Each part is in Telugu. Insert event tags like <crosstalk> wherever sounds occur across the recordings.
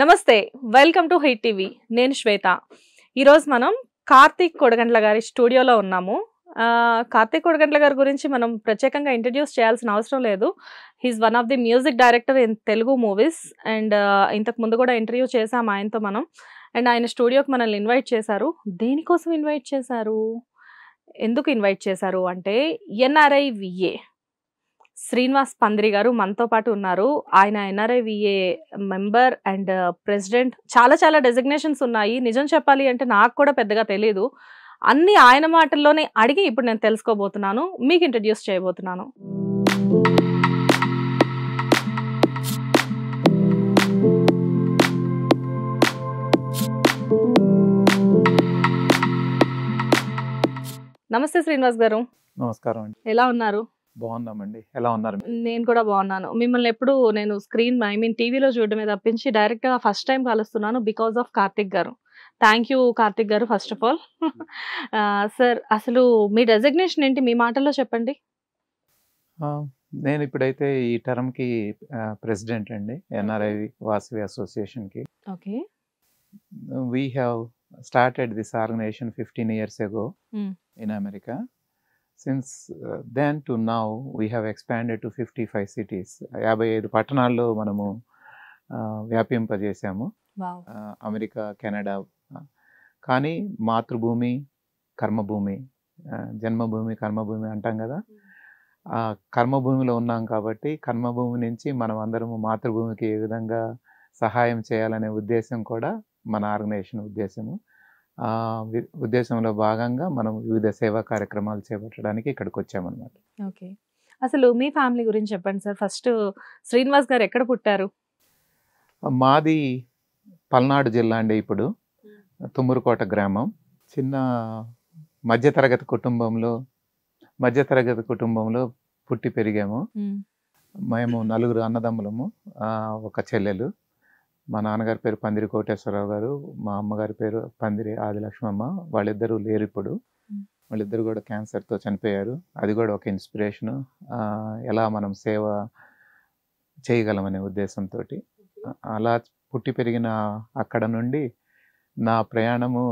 నమస్తే వెల్కమ్ టు హైట్ టీవీ నేను శ్వేత ఈరోజు మనం కార్తీక్ కొడగండ్ల గారి స్టూడియోలో ఉన్నాము కార్తీక్ కొడగండ్ల గారి గురించి మనం ప్రత్యేకంగా ఇంట్రడ్యూస్ చేయాల్సిన అవసరం లేదు he's one of the music director in Telugu movies and ఇంతకు ముందు కూడా ఇంటర్వ్యూ చేసాం ఆయనతో మనం అండ్ ఆయన స్టూడియోకి మనల్ని ఇన్వైట్ చేశారు దేనికోసం ఇన్వైట్ చేశారు ఎందుకు ఇన్వైట్ చేశారు అంటే ఎన్ఆర్ఐ విఏ శ్రీనివాస్ పందిరి గారు మనతో పాటు ఉన్నారు ఆయన ఎన్ఆర్ఐవిఏ మెంబర్ అండ్ ప్రెసిడెంట్ చాలా చాలా డెసిగ్నేషన్స్ ఉన్నాయి నిజం చెప్పాలి అంటే నాకు కూడా పెద్దగా తెలియదు అన్ని ఆయన మాటల్లోనే అడిగి ఇప్పుడు నేను తెలుసుకోబోతున్నాను మీకు ఇంట్రడ్యూస్ చేయబోతున్నాను నమస్తే శ్రీనివాస్ గారు నమస్కారం ఎలా ఉన్నారు బాగున్నామండి ఎలా ఉన్నారు నేను కూడా బాగున్నాను మిమ్మల్ని ఎప్పుడు నేను స్క్రీన్ ఐ మీన్ టీవీలో చూడడమే తప్పించి డైరెక్ట్ గా ఫస్ట్ టైం కలుస్తున్నాను బికాస్ ఆఫ్ కార్తిక్ గారు థ్యాంక్ యూ కార్తిక్ గారు ఫస్ట్ ఆఫ్ ఆల్ <laughs> సార్ అసలు మీ డెసిగ్నేషన్ ఏంటి మీ మాటల్లో చెప్పండి నేను ఇప్పుడైతే ఈ టర్మ్కి ప్రెసిడెంట్ అండి ఎన్ఆర్ఐ వాసవి అసోసియేషన్కి okay we have started this organization fifteen years ago in America since then to now we have expanded to fifty five cities యాభై ఐదు పట్టణాల్లో మనము వ్యాపింపజేసాము అమెరికా కెనడా కానీ మాతృభూమి కర్మభూమి జన్మభూమి కర్మభూమి అంటాం కదా ఆ కర్మభూమిలో ఉన్నాం కాబట్టి కర్మభూమి నుంచి మనం అందరము మాతృభూమికి ఏ విధంగా సహాయం చేయాలనే ఉద్దేశం కూడా మన ఆర్గనైజేషన్ ఉద్దేశము ఉద్దేశంలో భాగంగా మనం వివిధ సేవా కార్యక్రమాలు చేపట్టడానికి ఇక్కడికి వచ్చామన్నమాట ఓకే అసలు మీ ఫ్యామిలీ గురించి చెప్పండి సార్ ఫస్ట్ శ్రీనివాస్ గారు ఎక్కడ పుట్టారు మాది పల్నాడు జిల్లా అండి ఇప్పుడు తుమ్మురుకోట గ్రామం చిన్న మధ్యతరగతి కుటుంబంలో మధ్యతరగతి కుటుంబంలో పుట్టి పెరిగాము మేము నలుగురు అన్నదమ్ములము ఒక చెల్లెలు మా నాన్నగారి పేరు పందిరి కోటేశ్వరరావు గారు మా అమ్మగారి పేరు పందిరి ఆదిలక్ష్మమ్మ వాళ్ళిద్దరూ లేరు ఇప్పుడు వాళ్ళిద్దరు కూడా క్యాన్సర్తో చనిపోయారు అది కూడా ఒక ఇన్స్పిరేషను ఎలా మనం సేవ చేయగలమనే ఉద్దేశంతో అలా పుట్టి పెరిగిన అక్కడ నుండి నా ప్రయాణము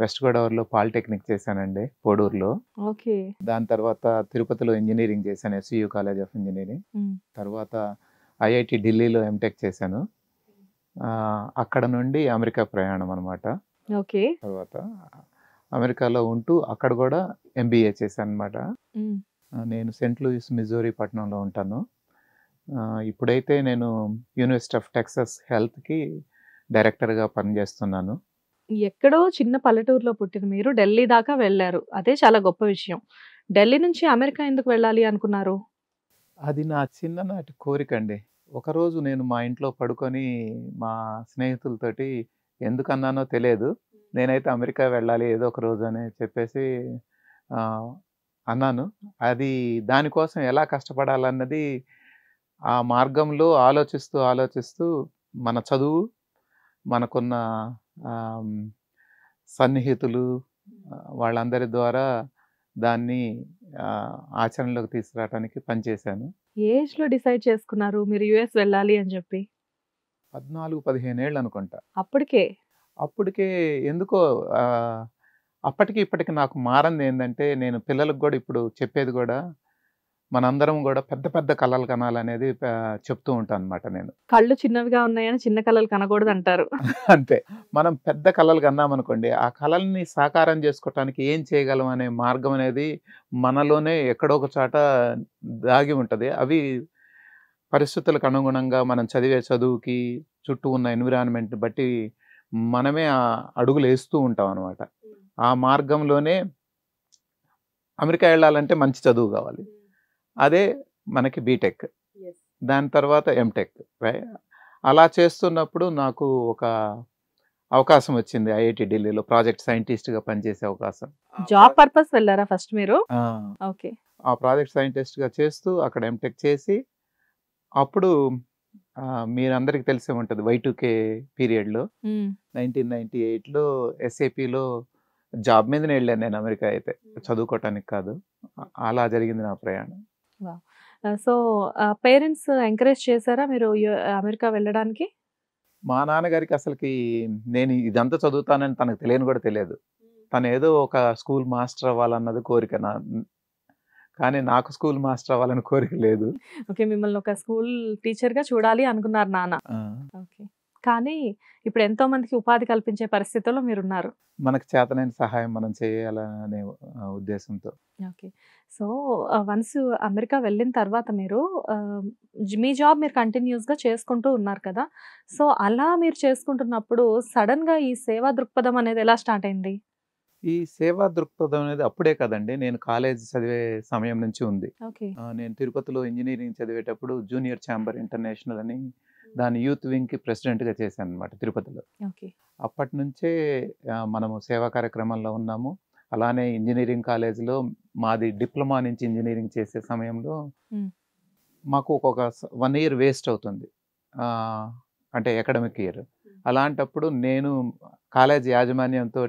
వెస్ట్ గోదావరిలో పాలిటెక్నిక్ చేశానండి పోడూరులో దాని తర్వాత తిరుపతిలో ఇంజనీరింగ్ చేశాను ఎస్యూ కాలేజ్ ఆఫ్ ఇంజనీరింగ్ తర్వాత ఐఐటి ఢిల్లీలో ఎంటెక్ చేశాను అక్కడ నుండి అమెరికా ప్రయాణం అనమాట ఓకే తర్వాత అమెరికాలో ఉంటూ అక్కడ కూడా ఎంబీఏ చేశాను అనమాట నేను సెంట్ లూయిస్ మిజోరీ పట్టణంలో ఉంటాను ఇప్పుడైతే నేను యూనివర్సిటీ ఆఫ్ టెక్సస్ హెల్త్కి డైరెక్టర్గా పనిచేస్తున్నాను ఎక్కడో చిన్న పల్లెటూరులో పుట్టిన మీరు ఢిల్లీ దాకా వెళ్ళారు అదే చాలా గొప్ప విషయం ఢిల్లీ నుంచి అమెరికా ఎందుకు వెళ్ళాలి అనుకున్నారు అది నా చిన్ననాటి కోరిక అండి ఒకరోజు నేను మా ఇంట్లో పడుకొని మా స్నేహితులతోటి ఎందుకన్నానో తెలియదు నేనైతే అమెరికా వెళ్ళాలి ఏదో ఒక రోజు అని చెప్పేసి అన్నాను అది దానికోసం ఎలా కష్టపడాలన్నది ఆ మార్గంలో ఆలోచిస్తూ ఆలోచిస్తూ మన చదువు మనకున్న సన్నిహితులు వాళ్ళందరి ద్వారా దాన్ని ఆచరణలోకి తీసుకురావడానికి పనిచేశాను ఏజ్లో డిసైడ్ చేసుకున్నారు మీరు యుఎస్ వెళ్ళాలి అని చెప్పి పద్నాలుగు పదిహేను ఏళ్ళు అనుకుంటా అప్పటికే అప్పటికే ఎందుకో అప్పటికి ఇప్పటికి నాకు మారంది ఏంటంటే నేను పిల్లలకు కూడా ఇప్పుడు చెప్పేది కూడా మనందరం కూడా పెద్ద పెద్ద కళలు కనాలనేది చెప్తూ ఉంటాను అనమాట నేను కళ్ళు చిన్నవిగా ఉన్నాయని చిన్న కళలు కనకూడదు అంటారు <laughs> అంతే మనం పెద్ద కళలు కన్నామనుకోండి ఆ కళల్ని సాకారం చేసుకోవటానికి ఏం చేయగలం అనే మార్గం అనేది మనలోనే ఎక్కడో ఒక చాట దాగి ఉంటుంది అవి పరిస్థితులకు అనుగుణంగా మనం చదివే చదువుకి చుట్టూ ఉన్న ఎన్విరాన్మెంట్ బట్టి మనమే ఆ అడుగులు వేస్తూ ఉంటాం అనమాట ఆ మార్గంలోనే అమెరికా వెళ్ళాలంటే మంచి చదువు కావాలి అదే మనకి బీటెక్ దాని తర్వాత ఎంటెక్ అలా చేస్తున్నప్పుడు నాకు ఒక అవకాశం వచ్చింది ఐఐటి ఢిల్లీలో ప్రాజెక్ట్ సైంటిస్ట్గా పనిచేసే అవకాశం జాబ్ పర్పస్ వెళ్ళారా ఫస్ట్ మీరు ఓకే ఆ ప్రాజెక్ట్ సైంటిస్ట్గా చేస్తూ అక్కడ ఎంటెక్ చేసి అప్పుడు మీరందరికి తెలిసే ఉంటుంది వైటూకే పీరియడ్లో నైన్టీన్ నైన్టీ ఎయిట్లో ఎస్ఏపిలో జాబ్ మీదనే వెళ్ళాను నేను అమెరికా అయితే చదువుకోవటానికి కాదు అలా జరిగింది నా ప్రయాణం సో పేరెంట్స్ ఎంకరేజ్ చేశారా మీరు అమెరికా వెళ్ళడానికి మా నాన్నగారికి అసలుకి నేను ఇదంతా చదువుతానని తనకు తెలియని కూడా తెలియదు తను ఏదో ఒక స్కూల్ మాస్టర్ అవ్వాలన్నది కోరిక నా కానీ నాకు స్కూల్ మాస్టర్ అవ్వాలని కోరిక లేదు ఓకే మిమ్మల్ని ఒక స్కూల్ టీచర్గా చూడాలి అనుకున్నారు నాన్న ఓకే కానీ ఇప్పుడు ఎంతో మందికి ఉపాధి కల్పించే పరిస్థితుల్లో మీరు ఉన్నారు మనకు చేతనైన సహాయం మనం చేయాలనే ఉద్దేశంతో ఓకే సో వన్స్ అమెరికా వెళ్ళిన తర్వాత మీరు మీ జాబ్ మీరు కంటిన్యూస్గా చేసుకుంటూ ఉన్నారు కదా సో అలా మీరు చేసుకుంటున్నప్పుడు సడన్గా ఈ సేవా దృక్పథం అనేది ఎలా స్టార్ట్ అయింది ఈ సేవా దృక్పథం అనేది అప్పుడే కదండి నేను కాలేజ్ చదివే సమయం నుంచి ఉంది నేను తిరుపతిలో ఇంజనీరింగ్ చదివేటప్పుడు జూనియర్ ఛాంబర్ ఇంటర్నేషనల్ అని దాని యూత్ వింగ్కి ప్రెసిడెంట్గా చేశాను అనమాట తిరుపతిలో అప్పటి నుంచే మనము సేవా కార్యక్రమంలో ఉన్నాము అలానే ఇంజనీరింగ్ కాలేజీలో మాది డిప్లొమా నుంచి ఇంజనీరింగ్ చేసే సమయంలో మాకు ఒక్కొక్క వన్ ఇయర్ వేస్ట్ అవుతుంది అంటే అకాడమిక్ ఇయర్ అలాంటప్పుడు నేను కాలేజీ యాజమాన్యంతో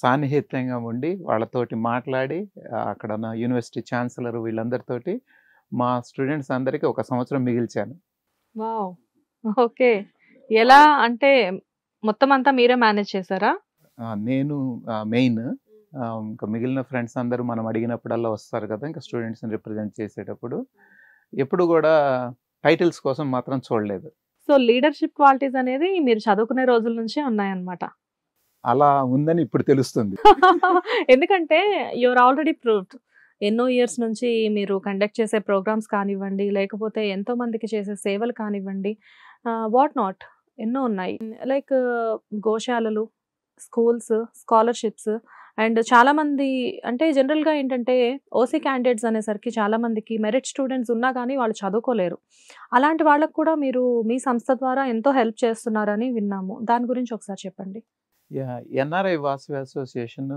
సాన్నిహిత్యంగా ఉండి వాళ్ళతోటి మాట్లాడి అక్కడ యూనివర్సిటీ ఛాన్సలర్ వీళ్ళందరితోటి మా స్టూడెంట్స్ అందరికీ ఒక సంవత్సరం మిగిల్చాను వావ్ ఓకే ఎలా అంటే మొత్తం అంతా మీరే మేనేజ్ చేశారా నేను మెయిన్ ఇంకా మిగిలిన ఫ్రెండ్స్ అందరూ మనం అడిగినప్పుడల్లా వస్తారు కదా ఇంకా స్టూడెంట్స్ని రిప్రజెంట్ చేసేటప్పుడు ఎప్పుడు కూడా టైటిల్స్ కోసం మాత్రం చూడలేదు సో లీడర్షిప్ క్వాలిటీస్ అనేది మీరు చదువుకునే రోజుల నుంచే ఉన్నాయన్నమాట అలా ఉందని ఇప్పుడు తెలుస్తుంది <laughs> ఎందుకంటే యువర్ ఆల్రెడీ ప్రూవ్డ్ ఎన్నో ఇయర్స్ నుంచి మీరు కండక్ట్ చేసే ప్రోగ్రామ్స్ కానివ్వండి లేకపోతే ఎంతో మందికి చేసే సేవలు కానివ్వండి వాట్ నాట్ ఎన్నో ఉన్నాయి లైక్ గోశాలలు స్కూల్స్ స్కాలర్షిప్స్ అండ్ చాలామంది అంటే జనరల్గా ఏంటంటే ఓసీ క్యాండిడేట్స్ అనేసరికి చాలామందికి మెరిట్ స్టూడెంట్స్ ఉన్నా కానీ వాళ్ళు చదువుకోలేరు అలాంటి వాళ్ళకు కూడా మీరు మీ సంస్థ ద్వారా ఎంతో హెల్ప్ చేస్తున్నారని విన్నాము దాని గురించి ఒకసారి చెప్పండి ఎన్ఆర్ఐ వాసవి అసోసియేషన్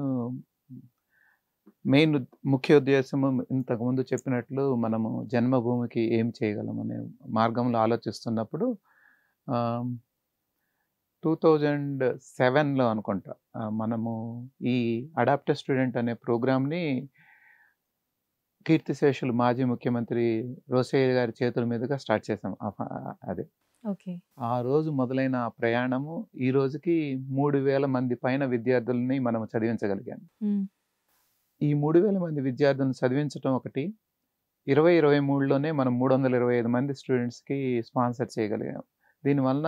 మెయిన్ ముఖ్య ఉద్దేశము ఇంతకుముందు చెప్పినట్లు మనము జన్మభూమికి ఏం చేయగలం అనే మార్గంలో ఆలోచిస్తున్నప్పుడు టూ థౌజండ్ సెవెన్లో అనుకుంటా మనము ఈ అడాప్టర్ స్టూడెంట్ అనే ప్రోగ్రామ్ని కీర్తిశేషులు మాజీ ముఖ్యమంత్రి రోసయ్య గారి చేతుల మీదుగా స్టార్ట్ చేసాం అదే ఓకే ఆ రోజు మొదలైన ప్రయాణము ఈ రోజుకి మూడు వేల మంది పైన విద్యార్థులని మనం చదివించగలిగాము ఈ మూడు వేల మంది విద్యార్థులను చదివించడం ఒకటి ఇరవై ఇరవై మూడులోనే మనం మూడు వందల ఇరవై ఐదు మంది స్టూడెంట్స్కి స్పాన్సర్ చేయగలిగాం దీనివల్ల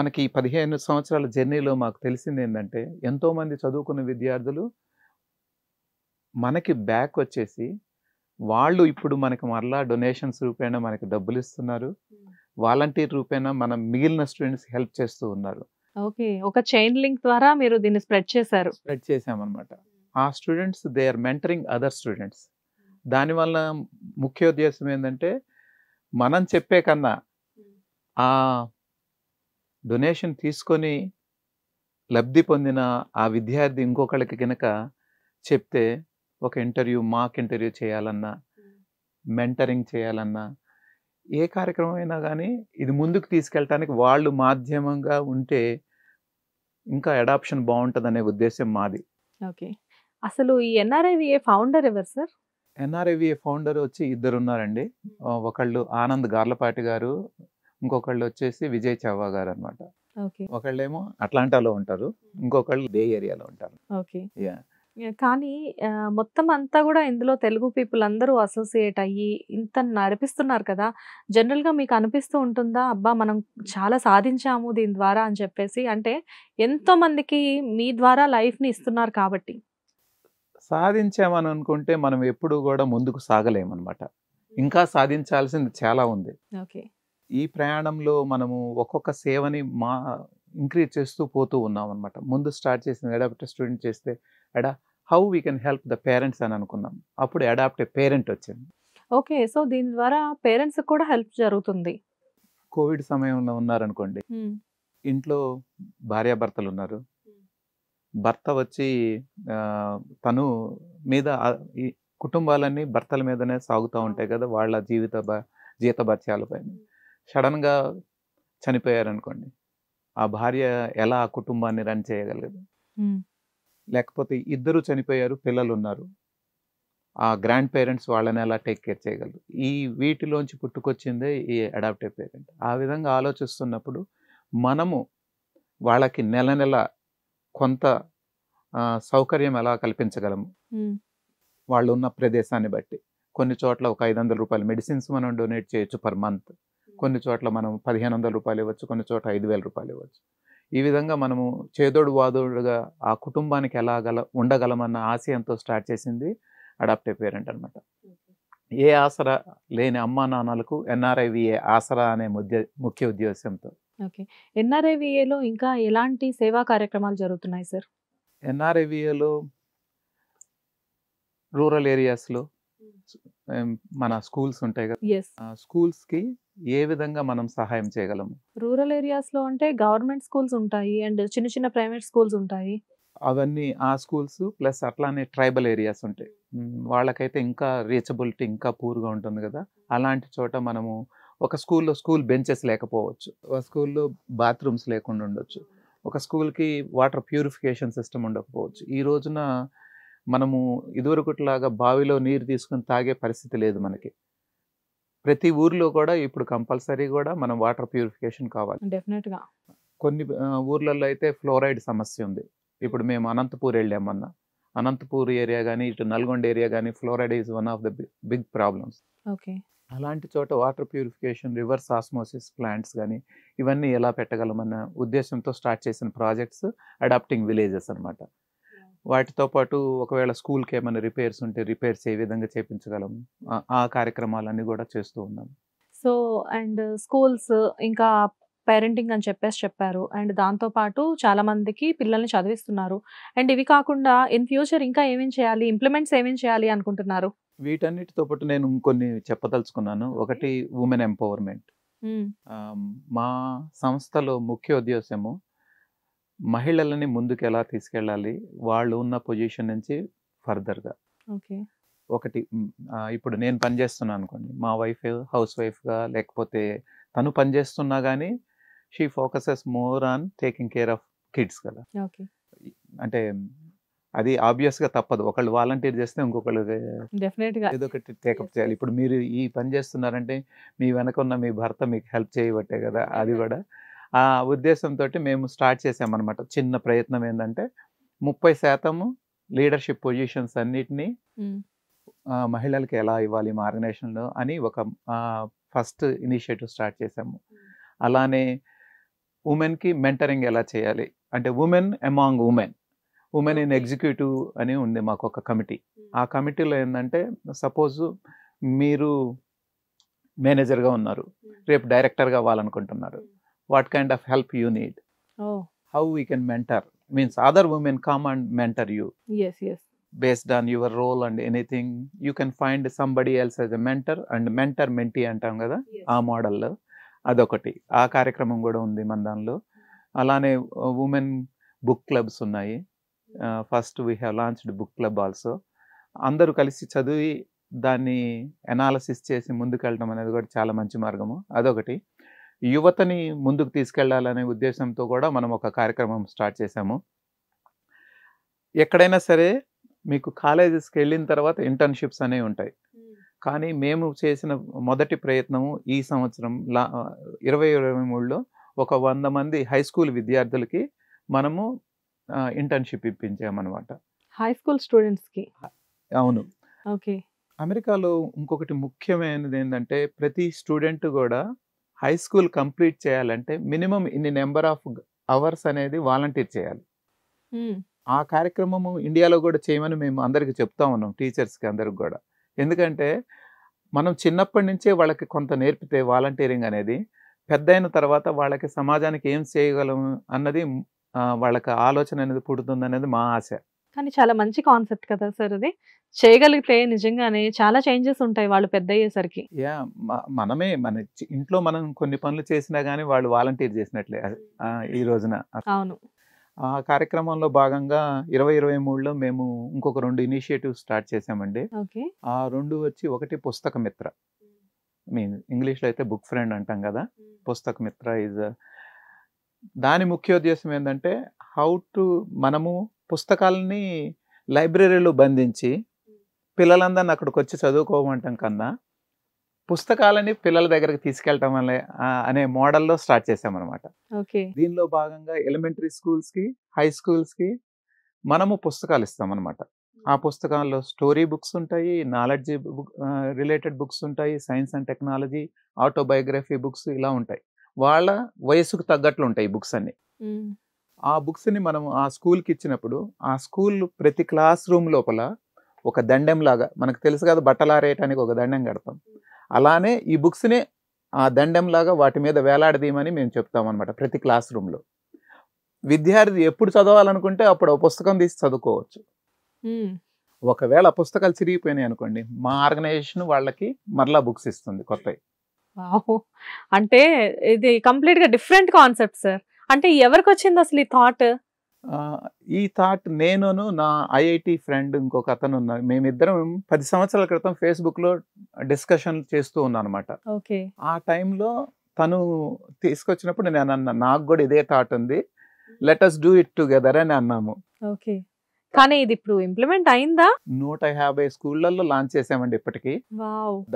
మనకి పదిహేను సంవత్సరాల జర్నీలో మాకు తెలిసింది ఏంటంటే ఎంతోమంది చదువుకున్న విద్యార్థులు మనకి బ్యాక్ వచ్చేసి వాళ్ళు ఇప్పుడు మనకి మరలా డొనేషన్స్ రూపేణా మనకి డబ్బులు ఇస్తున్నారు వాలంటీర్ రూపేణా మనం మిగిలిన స్టూడెంట్స్ హెల్ప్ చేస్తూ ఉన్నారు ఓకే ఒక చైన్ లింక్ ద్వారా మీరు దీన్ని స్ప్రెడ్ చేశారు స్ప్రెడ్ చేసామన్నమాట ఆ students they are mentoring other students దానివల్ల ముఖ్య ఉద్దేశం ఏంటంటే మనం చెప్పే కన్నా ఆ డొనేషన్ తీసుకొని లబ్ధి పొందిన ఆ విద్యార్థి ఇంకొకళ్ళకి కనుక చెప్తే ఒక ఇంటర్వ్యూ మాక్ ఇంటర్వ్యూ చేయాలన్నా మెంటరింగ్ చేయాలన్నా ఏ కార్యక్రమం అయినా కానీ ఇది ముందుకు తీసుకెళ్ళటానికి వాళ్ళు మాధ్యమంగా ఉంటే ఇంకా అడాప్షన్ బాగుంటుంది అనే ఉద్దేశం మాది ఓకే అసలు ఈ ఎన్ఆర్ఐవిఏ ఫౌండర్ ఎవరు సార్ ఎన్ఆర్ఐవిఏ ఫౌండర్ వచ్చి ఇద్దరు ఉన్నారండి ఒకళ్ళు ఆనంద్ గార్లపాటి గారు ఇంకొకళ్ళు వచ్చేసి విజయ్ చవ్వా గారు అనమాట ఒకళ్ళేమో అట్లాంటాలో ఉంటారు ఇంకొకళ్ళు బే ఏరియాలో ఉంటారు ఓకే యా కానీ మొత్తం అంతా కూడా ఇందులో తెలుగు పీపుల్ అందరూ అసోసియేట్ అయ్యి ఇంత నడిపిస్తున్నారు కదా జనరల్గా మీకు అనిపిస్తూ ఉంటుందా అబ్బా మనం చాలా సాధించాము దీని ద్వారా అని చెప్పేసి అంటే ఎంతోమందికి మీ ద్వారా లైఫ్ని ఇస్తున్నారు కాబట్టి సాధించామని అనుకుంటే మనం ఎప్పుడు కూడా ముందుకు సాగలేమన్నమాట ఇంకా సాధించాల్సింది చాలా ఉంది ఈ ప్రయాణంలో మనము ఒక్కొక్క సేవని మా ఇంక్రీజ్ చేస్తూ పోతూ ఉన్నాం అనమాట ముందు స్టార్ట్ చేసిన అడాప్ట్ స్టూడెంట్ చేస్తే అడా how we can help the parents అని అనుకున్నాం అప్పుడు అడాప్ట్ పేరెంట్ వచ్చింది ఓకే సో దీని ద్వారా పేరెంట్స్ కూడా హెల్ప్ జరుగుతుంది కోవిడ్ సమయంలో ఉన్నారనుకోండి ఇంట్లో భార్యాభర్తలు ఉన్నారు భర్త వచ్చి తను మీద ఈ కుటుంబాలన్నీ భర్తల మీదనే సాగుతూ ఉంటాయి కదా వాళ్ళ జీవిత జీత భత్యాలపైన సడన్గా చనిపోయారనుకోండి ఆ భార్య ఎలా ఆ కుటుంబాన్ని రన్ చేయగలదు లేకపోతే ఇద్దరు చనిపోయారు పిల్లలు ఉన్నారు ఆ గ్రాండ్ పేరెంట్స్ వాళ్ళని ఎలా టేక్ కేర్ చేయగలరు ఈ వీటిలోంచి పుట్టుకొచ్చిందే ఈ అడాప్టెడ్ పేరెంట్ ఆ విధంగా ఆలోచిస్తున్నప్పుడు మనము వాళ్ళకి నెల నెల కొంత సౌకర్యం ఎలా కల్పించగలము వాళ్ళు ఉన్న ప్రదేశాన్ని బట్టి కొన్ని చోట్ల ఒక ఐదు వందల రూపాయలు మెడిసిన్స్ మనం డొనేట్ చేయొచ్చు పర్ మంత్ కొన్ని చోట్ల మనం పదిహేను వందల రూపాయలు ఇవ్వచ్చు కొన్ని చోట్ల ఐదు వేల రూపాయలు ఇవ్వచ్చు ఈ విధంగా మనము చేదోడు వాదోడుగా ఆ కుటుంబానికి ఎలా గల ఉండగలమన్న ఆశయంతో స్టార్ట్ చేసింది అడాప్టివ్ పేరెంట్ అనమాట ఏ ఆసరా లేని అమ్మా నాన్నలకు ఎన్ఆర్ఐవిఏ ఆసరా అనే ముఖ్య ఉద్దేశంతో ఓకే ఎన్ఆర్ఏవిఏలో ఇంకా ఎలాంటి సేవా కార్యక్రమాలు జరుగుతున్నాయి సార్ ఎన్ఆర్ఏవిఏలో రూరల్ ఏరియాస్లో మన స్కూల్స్ ఉంటాయి కదా స్కూల్స్ కి ఏ విధంగా మనం సహాయం చేయగలము రూరల్ ఏరియాస్ లో అంటే గవర్నమెంట్ స్కూల్స్ ఉంటాయి అండ్ చిన్న చిన్న ప్రైవేట్ స్కూల్స్ ఉంటాయి అవన్నీ ఆ స్కూల్స్ ప్లస్ అట్లానే ట్రైబల్ ఏరియాస్ ఉంటాయి వాళ్ళకైతే ఇంకా రీచబిలిటీ ఇంకా పూర్గా ఉంటుంది కదా అలాంటి చోట మనము ఒక స్కూల్లో స్కూల్ బెంచెస్ లేకపోవచ్చు ఒక స్కూల్లో బాత్రూమ్స్ లేకుండా ఉండొచ్చు ఒక స్కూల్కి వాటర్ ప్యూరిఫికేషన్ సిస్టమ్ ఉండకపోవచ్చు ఈ రోజున మనము ఇదివరకుట్లాగా బావిలో నీరు తీసుకుని తాగే పరిస్థితి లేదు మనకి ప్రతి ఊర్లో కూడా ఇప్పుడు కంపల్సరీ కూడా మనం వాటర్ ప్యూరిఫికేషన్ కావాలి డెఫినెట్గా కొన్ని ఊర్లలో అయితే ఫ్లోరైడ్ సమస్య ఉంది ఇప్పుడు మేము అనంతపూర్ వెళ్ళామన్నా అనంతపూర్ ఏరియా కానీ ఇటు నల్గొండ ఏరియా కానీ fluoride is one of the big problems okay అలాంటి చోట water purification reverse osmosis plants కానీ ఇవన్నీ ఎలా పెట్టగలమన్న ఉద్దేశంతో స్టార్ట్ చేసిన ప్రాజెక్ట్స్ అడాప్టింగ్ విలేజెస్ అనమాట వాటితో పాటు ఒకవేళ స్కూల్కి ఏమైనా రిపేర్స్ ఉంటే రిపేర్స్ ఏ విధంగా చేపించగలం ఆ కార్యక్రమాలన్నీ కూడా చేస్తూ ఉన్నాం సో అండ్ స్కూల్స్ ఇంకా పేరెంటింగ్ అని చెప్పేసి చెప్పారు అండ్ దాంతోపాటు చాలామందికి పిల్లల్ని చదివిస్తున్నారు అండ్ ఇవి కాకుండా ఇన్ ఫ్యూచర్ ఇంకా ఏమేం చేయాలి ఇంప్లిమెంట్స్ ఏమేమి చేయాలి అనుకుంటున్నారు వీటన్నిటితో పాటు నేను ఇంకొన్ని చెప్పదలుచుకున్నాను ఒకటి ఉమెన్ ఎంపవర్మెంట్ మా సంస్థలో ముఖ్య ఉద్దేశము మహిళలని ముందుకు ఎలా తీసుకెళ్ళాలి వాళ్ళు ఉన్న పొజిషన్ నుంచి ఫర్దర్గా ఒకటి ఇప్పుడు నేను పనిచేస్తున్నాను అనుకోండి మా వైఫ్ హౌస్ వైఫ్గా లేకపోతే తను పనిచేస్తున్నా కానీ she focuses more on taking care of kids కదా అంటే అది ఆబ్వియస్గా తప్పదు ఒకళ్ళు వాలంటీర్ చేస్తే ఇంకొకళ్ళు ఒకటి టేకప్ చేయాలి ఇప్పుడు మీరు ఈ పని చేస్తున్నారంటే మీ వెనక ఉన్న మీ భర్త మీకు హెల్ప్ చేయబట్టే కదా అది కూడా ఆ ఉద్దేశంతో మేము స్టార్ట్ చేసామన్నమాట చిన్న ప్రయత్నం ఏంటంటే ముప్పై శాతము లీడర్షిప్ పొజిషన్స్ అన్నిటినీ మహిళలకు ఎలా ఇవ్వాలి మా అని ఒక ఫస్ట్ ఇనిషియేటివ్ స్టార్ట్ చేసాము అలానే ఉమెన్కి మెంటరింగ్ ఎలా చేయాలి అంటే women among women women in executive అని ఉంది మాకు ఒక కమిటీ ఆ కమిటీలో ఏంటంటే సపోజ్ మీరు మేనేజర్గా ఉన్నారు రేపు డైరెక్టర్గా అవ్వాలనుకుంటున్నారు what kind of help you need how we can mentor means other women come and mentor you based on your role and anything you can find somebody else as a mentor and mentor mentee అంటాం కదా ఆ మోడల్లో అదొకటి ఆ కార్యక్రమం కూడా ఉంది మన దానిలో అలానే ఉమెన్ బుక్ క్లబ్స్ ఉన్నాయి first we have launched book club also అందరూ కలిసి చదివి దాన్ని ఎనాలసిస్ చేసి ముందుకెళ్ళడం అనేది కూడా చాలా మంచి మార్గము అదొకటి యువతని ముందుకు తీసుకెళ్లాలనే ఉద్దేశంతో కూడా మనం ఒక కార్యక్రమం స్టార్ట్ చేశాము ఎక్కడైనా సరే మీకు కాలేజెస్కి వెళ్ళిన తర్వాత ఇంటర్న్షిప్స్ అనేవి ఉంటాయి కానీ మేము చేసిన మొదటి ప్రయత్నము ఈ సంవత్సరం లా ఇరవై ఇరవై మూడులో ఒక వంద మంది హై స్కూల్ విద్యార్థులకి మనము ఇంటర్న్షిప్ ఇప్పించామన్నమాట హై స్కూల్ స్టూడెంట్స్కి అవును ఓకే అమెరికాలో ఇంకొకటి ముఖ్యమైనది ఏంటంటే ప్రతి స్టూడెంట్ కూడా హై స్కూల్ కంప్లీట్ చేయాలంటే మినిమం ఇన్ని నెంబర్ ఆఫ్ అవర్స్ అనేది వాలంటీర్ చేయాలి ఆ కార్యక్రమము ఇండియాలో కూడా చేయమని మేము అందరికి చెప్తా ఉన్నాం టీచర్స్కి అందరికి కూడా ఎందుకంటే మనం చిన్నప్పటి నుంచే వాళ్ళకి కొంత నేర్పితే వాలంటీరింగ్ అనేది పెద్ద అయిన తర్వాత వాళ్ళకి సమాజానికి ఏం చేయగలము అన్నది వాళ్ళకి ఆలోచన అనేది పుడుతుంది అనేది మా ఆశ కానీ చాలా మంచి కాన్సెప్ట్ కదా సార్ అది చేయగలిగితే నిజంగానే చాలా చేంజెస్ ఉంటాయి వాళ్ళు పెద్ద అయ్యేసరికి యా మనమే మన ఇంట్లో మనం కొన్ని పనులు చేసినా కానీ వాళ్ళు వాలంటీర్ చేసినట్లే ఈ రోజున అవును ఆ కార్యక్రమంలో భాగంగా ఇరవై ఇరవై మూడులో మేము ఇంకొక రెండు ఇనిషియేటివ్ స్టార్ట్ చేసామండి ఆ రెండు వచ్చి ఒకటి పుస్తక మిత్ర మీన్ ఇంగ్లీష్లో అయితే బుక్ ఫ్రెండ్ అంటాం కదా పుస్తక మిత్ర ఈజ్ దాని ముఖ్య ఉద్దేశం ఏంటంటే హౌ టు మనము పుస్తకాలని లైబ్రరీలో బంధించి పిల్లలందరిని అక్కడికి వచ్చి చదువుకోమంటాం కన్నా పుస్తకాలని పిల్లల దగ్గరకు తీసుకెళ్ళటం అనే అనే మోడల్లో స్టార్ట్ చేసామన్నమాట దీనిలో భాగంగా ఎలిమెంటరీ స్కూల్స్కి హై స్కూల్స్కి మనము పుస్తకాలు ఇస్తామన్నమాట ఆ పుస్తకాల్లో స్టోరీ బుక్స్ ఉంటాయి నాలెడ్జ్ రిలేటెడ్ బుక్స్ ఉంటాయి science and technology autobiography books ఇలా ఉంటాయి వాళ్ళ వయసుకు తగ్గట్లు ఉంటాయి బుక్స్ అన్ని ఆ బుక్స్ని మనం ఆ స్కూల్కి ఇచ్చినప్పుడు ఆ స్కూల్ ప్రతి క్లాస్ రూమ్ లోపల ఒక దండెం లాగా మనకు తెలుసు కదా బట్టలారేయటానికి ఒక దండెం కడతాం అలానే ఈ బుక్స్ని ఆ దండెం లాగా వాటి మీద వేలాడదీయమని మేము చెప్తాం అనమాట ప్రతి క్లాస్ రూమ్లో విద్యార్థి ఎప్పుడు చదవాలనుకుంటే అప్పుడు ఒక పుస్తకం తీసి చదువుకోవచ్చు ఒకవేళ పుస్తకాలు చిరిగిపోయినాయి అనుకోండి మా ఆర్గనైజేషన్ వాళ్ళకి మరలా బుక్స్ ఇస్తుంది కొత్తవి అంటే ఇది కంప్లీట్ గా డిఫరెంట్ కాన్సెప్ట్ సార్ అంటే ఎవరికి వచ్చింది అసలు ఈ థాట్ ఈ థాట్ నేనును నా ఐఐటి ఫ్రెండ్ ఇంకొక అతను ఉన్నారు మేమిద్దరం పది సంవత్సరాల క్రితం ఫేస్బుక్ లో డిస్కషన్ చేస్తూ ఉన్నాను అనమాట ఆ టైంలో తను తీసుకొచ్చినప్పుడు నేను అన్నా నాకు కూడా ఇదే థాట్ ఉంది let us do it together అని అన్నాము కానీ ఇది ఇప్పుడు ఇంప్లిమెంట్ అయిందా నూట యాభై స్కూళ్లలో లాంచ్ చేసామండి ఇప్పటికి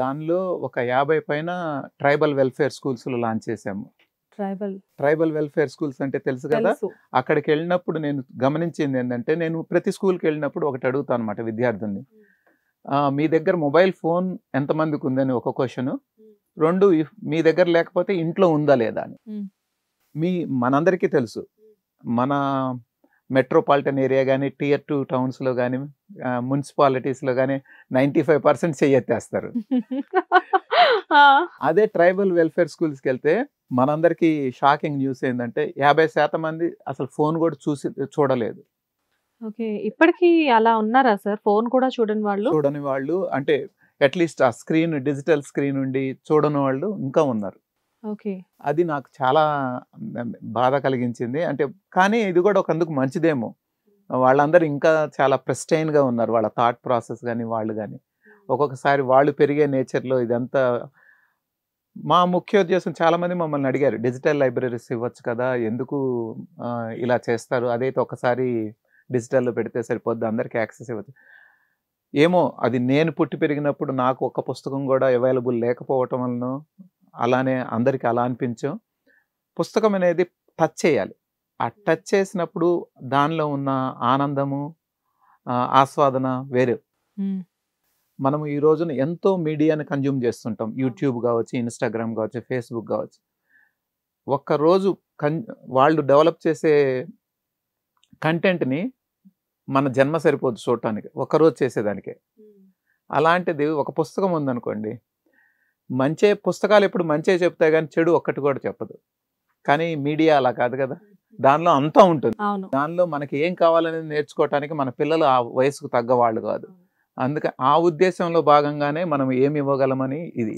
దానిలో ఒక యాభై పైన ట్రైబల్ వెల్ఫేర్ స్కూల్స్ లో లాంచ్ చేసాము ట్రైబల్ ట్రైబల్ వెల్ఫేర్ స్కూల్స్ అంటే తెలుసు కదా అక్కడికి వెళ్ళినప్పుడు నేను గమనించింది ఏంటంటే నేను ప్రతి స్కూల్కి వెళ్ళినప్పుడు ఒకటి అడుగుతాను అనమాట విద్యార్థుల్ని hmm. మీ దగ్గర మొబైల్ ఫోన్ ఎంతమందికి ఉందని ఒక క్వశ్చన్ hmm. రెండు మీ దగ్గర లేకపోతే ఇంట్లో ఉందా లేదా అని hmm. మీ మనందరికీ తెలుసు మన మెట్రోపాలిటన్ ఏరియా కానీ టియర్ టూ టౌన్స్లో కానీ మున్సిపాలిటీస్లో కానీ నైంటీ ఫైవ్ పర్సెంట్ చేయెత్తేస్తారు <laughs> అదే ట్రైబల్ వెల్ఫేర్ స్కూల్స్కి వెళ్తే మనందరికీ షాకింగ్ న్యూస్ ఏంటంటే యాభై శాతం మంది అసలు ఫోన్ కూడా చూసి చూడలేదు ఓకే ఇప్పటికీ అలా ఉన్నారా సార్ ఫోన్ కూడా చూడని వాళ్ళు చూడని వాళ్ళు అంటే అట్లీస్ట్ ఆ స్క్రీన్ డిజిటల్ స్క్రీన్ ఉండి చూడని వాళ్ళు ఇంకా ఉన్నారు ఓకే అది నాకు చాలా బాధ కలిగించింది అంటే కానీ ఇది కూడా ఒకందుకు మంచిదేమో వాళ్ళందరూ ఇంకా చాలా ప్రెస్టైన్గా ఉన్నారు వాళ్ళ థాట్ ప్రాసెస్ కానీ వాళ్ళు కానీ ఒక్కొక్కసారి వాళ్ళు పెరిగే నేచర్లో ఇదంతా మా ముఖ్యోద్దేశం చాలామంది మమ్మల్ని అడిగారు డిజిటల్ లైబ్రరీస్ ఇవ్వచ్చు కదా ఎందుకు ఇలా చేస్తారు అదైతే ఒకసారి డిజిటల్లో పెడితే సరిపోద్ది అందరికీ యాక్సెస్ ఇవ్వచ్చు ఏమో అది నేను పుట్టి పెరిగినప్పుడు నాకు ఒక్క పుస్తకం కూడా అవైలబుల్ లేకపోవటం వలన అలానే అందరికీ అలా అనిపించాం పుస్తకం అనేది టచ్ చేయాలి ఆ టచ్ చేసినప్పుడు దానిలో ఉన్న ఆనందము ఆస్వాదన వేరు మనం ఈ రోజున ఎంతో మీడియాని కన్జ్యూమ్ చేస్తుంటాం యూట్యూబ్ కావచ్చు ఇన్స్టాగ్రామ్ కావచ్చు ఫేస్బుక్ కావచ్చు ఒక్కరోజు కన్ వాళ్ళు డెవలప్ చేసే కంటెంట్ని మన జన్మ సరిపోదు చూడటానికి ఒక్కరోజు చేసేదానికే అలాంటిది ఒక పుస్తకం ఉందనుకోండి మంచే పుస్తకాలు ఎప్పుడు మంచే చెప్తాయి కానీ చెడు ఒక్కటి కూడా చెప్పదు కానీ మీడియా అలా కాదు కదా దానిలో అంతా ఉంటుంది దానిలో మనకి ఏం కావాలనేది నేర్చుకోవటానికి మన పిల్లలు ఆ వయసుకు తగ్గ వాళ్ళు కాదు అందుకే ఆ ఉద్దేశంలో భాగంగానే మనం ఏమి ఇవ్వగలమని ఇది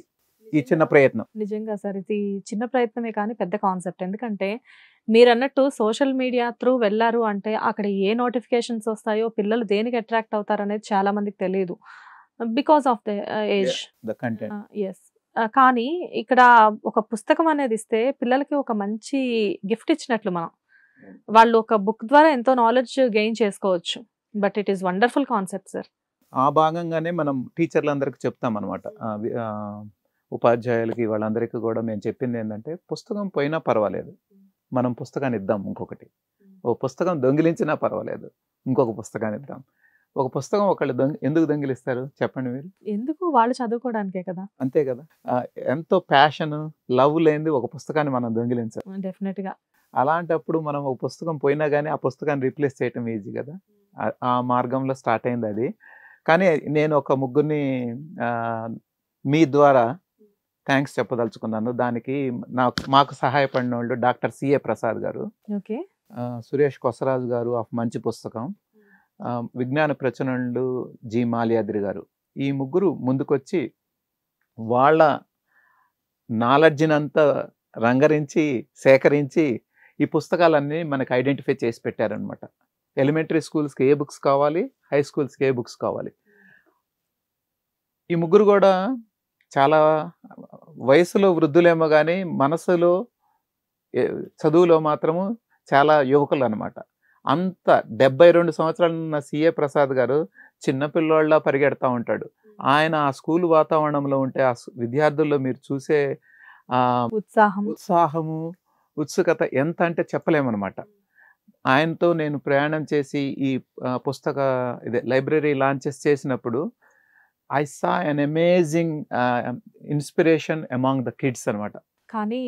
ఈ చిన్న ప్రయత్నం నిజంగా సార్ ఇది చిన్న ప్రయత్నమే కానీ పెద్ద కాన్సెప్ట్ ఎందుకంటే మీరు అన్నట్టు సోషల్ మీడియా త్రూ వెళ్ళారు అంటే అక్కడ ఏ నోటిఫికేషన్స్ వస్తాయో పిల్లలు దేనికి అట్రాక్ట్ అవుతారు అనేది చాలా మందికి తెలియదు because of the ages కానీ ఇక్కడ ఒక పుస్తకం అనేది ఇస్తే పిల్లలకి ఒక మంచి గిఫ్ట్ ఇచ్చినట్లు మనం వాళ్ళు ఒక బుక్ ద్వారా ఎంతో నాలెడ్జ్ గెయిన్ చేసుకోవచ్చు but it is wonderful concept sir ఆ భాగంగానే మనం టీచర్లందరికీ చెప్తాం అనమాట ఉపాధ్యాయులకి వాళ్ళందరికీ కూడా మేము చెప్పింది ఏంటంటే పుస్తకం పోయినా పర్వాలేదు మనం పుస్తకాన్ని ఇద్దాం ఇంకొకటి ఓ పుస్తకం దొంగిలించినా పర్వాలేదు ఇంకొక పుస్తకాన్ని ఇద్దాం ఒక పుస్తకం ఒకళ్ళు ఎందుకు దొంగిలిస్తారు చెప్పండి మీరు ఎందుకు వాళ్ళు చదువుకోవడానికే కదా అంతే కదా ఎంతో ప్యాషన్ లవ్ లేని ఒక పుస్తకాన్ని మనం దొంగిలించాలి డెఫినెట్ గా అలాంటప్పుడు మనం ఒక పుస్తకం పోయినా కానీ ఆ పుస్తకాన్ని రీప్లేస్ చేయటం ఈజీ కదా ఆ మార్గంలో స్టార్ట్ అయింది అది కానీ నేను ఒక ముగ్గురిని మీ ద్వారా థ్యాంక్స్ చెప్పదలుచుకున్నాను దానికి నాకు మాకు సహాయపడిన వాళ్ళు డాక్టర్ సిఏ ప్రసాద్ గారు సురేష్ కొసరాజు గారు ఆఫ్ మంచి పుస్తకం విజ్ఞాన ప్రచురణలు జి మాలియాద్రి గారు ఈ ముగ్గురు ముందుకొచ్చి వాళ్ళ నాలెడ్జినంతా రంగరించి సేకరించి ఈ పుస్తకాలన్నీ మనకు ఐడెంటిఫై చేసి పెట్టారనమాట ఎలిమెంటరీ స్కూల్స్కి ఏ బుక్స్ కావాలి హై స్కూల్స్కి ఏ బుక్స్ కావాలి ఈ ముగ్గురు కూడా చాలా వయసులో వృద్ధులేమో కానీ మనసులో చదువులో మాత్రము చాలా యువకులు అనమాట అంత డెబ్బై రెండు సంవత్సరాలు ఉన్న సిఏ ప్రసాద్ గారు చిన్నపిల్లోళ్ళ పరిగెడతా ఉంటాడు ఆయన ఆ స్కూల్ వాతావరణంలో ఉంటే ఆ విద్యార్థుల్లో మీరు చూసే ఉత్సాహం ఉత్సాహము ఉత్సుకత ఎంత అంటే చెప్పలేమన్నమాట ఆయనతో నేను ప్రయాణం చేసి ఈ పుస్తక ఇదే లైబ్రరీ లాంచెస్ చేసినప్పుడు I saw an amazing inspiration among the kids అనమాట కానీ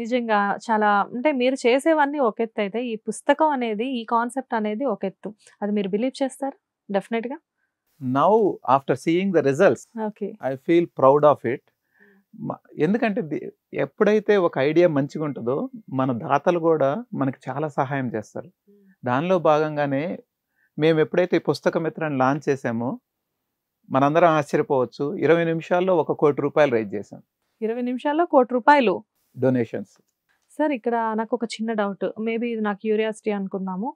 నిజంగా చాలా అంటే మీరు చేసేవన్నీ ఒక ఎత్తు అయితే ఈ పుస్తకం అనేది ఈ కాన్సెప్ట్ అనేది ఒక ఎత్తు అది మీరు బిలీవ్ చేస్తారు డెఫినెట్గా now after seeing the results okay I feel proud of it ఎందుకంటే ఎప్పుడైతే ఒక ఐడియా మంచిగా ఉంటుందో మన దాతలు కూడా మనకు చాలా సహాయం చేస్తారు దానిలో భాగంగానే మేము ఎప్పుడైతే ఈ పుస్తక మిత్రాన్ని లాంచ్ చేసామో మనందరం ఆశ్చర్యపోవచ్చు ఇరవై నిమిషాల్లో ఒక కోటి రూపాయలు రైజ్ చేశాం ఇరవై నిమిషాల్లో కోటి రూపాయలు డొనేషన్స్ సార్ ఇక్కడ నాకు ఒక చిన్న డౌట్ మేబీ ఇది నాకు క్యూరియాసిటీ అనుకుందాము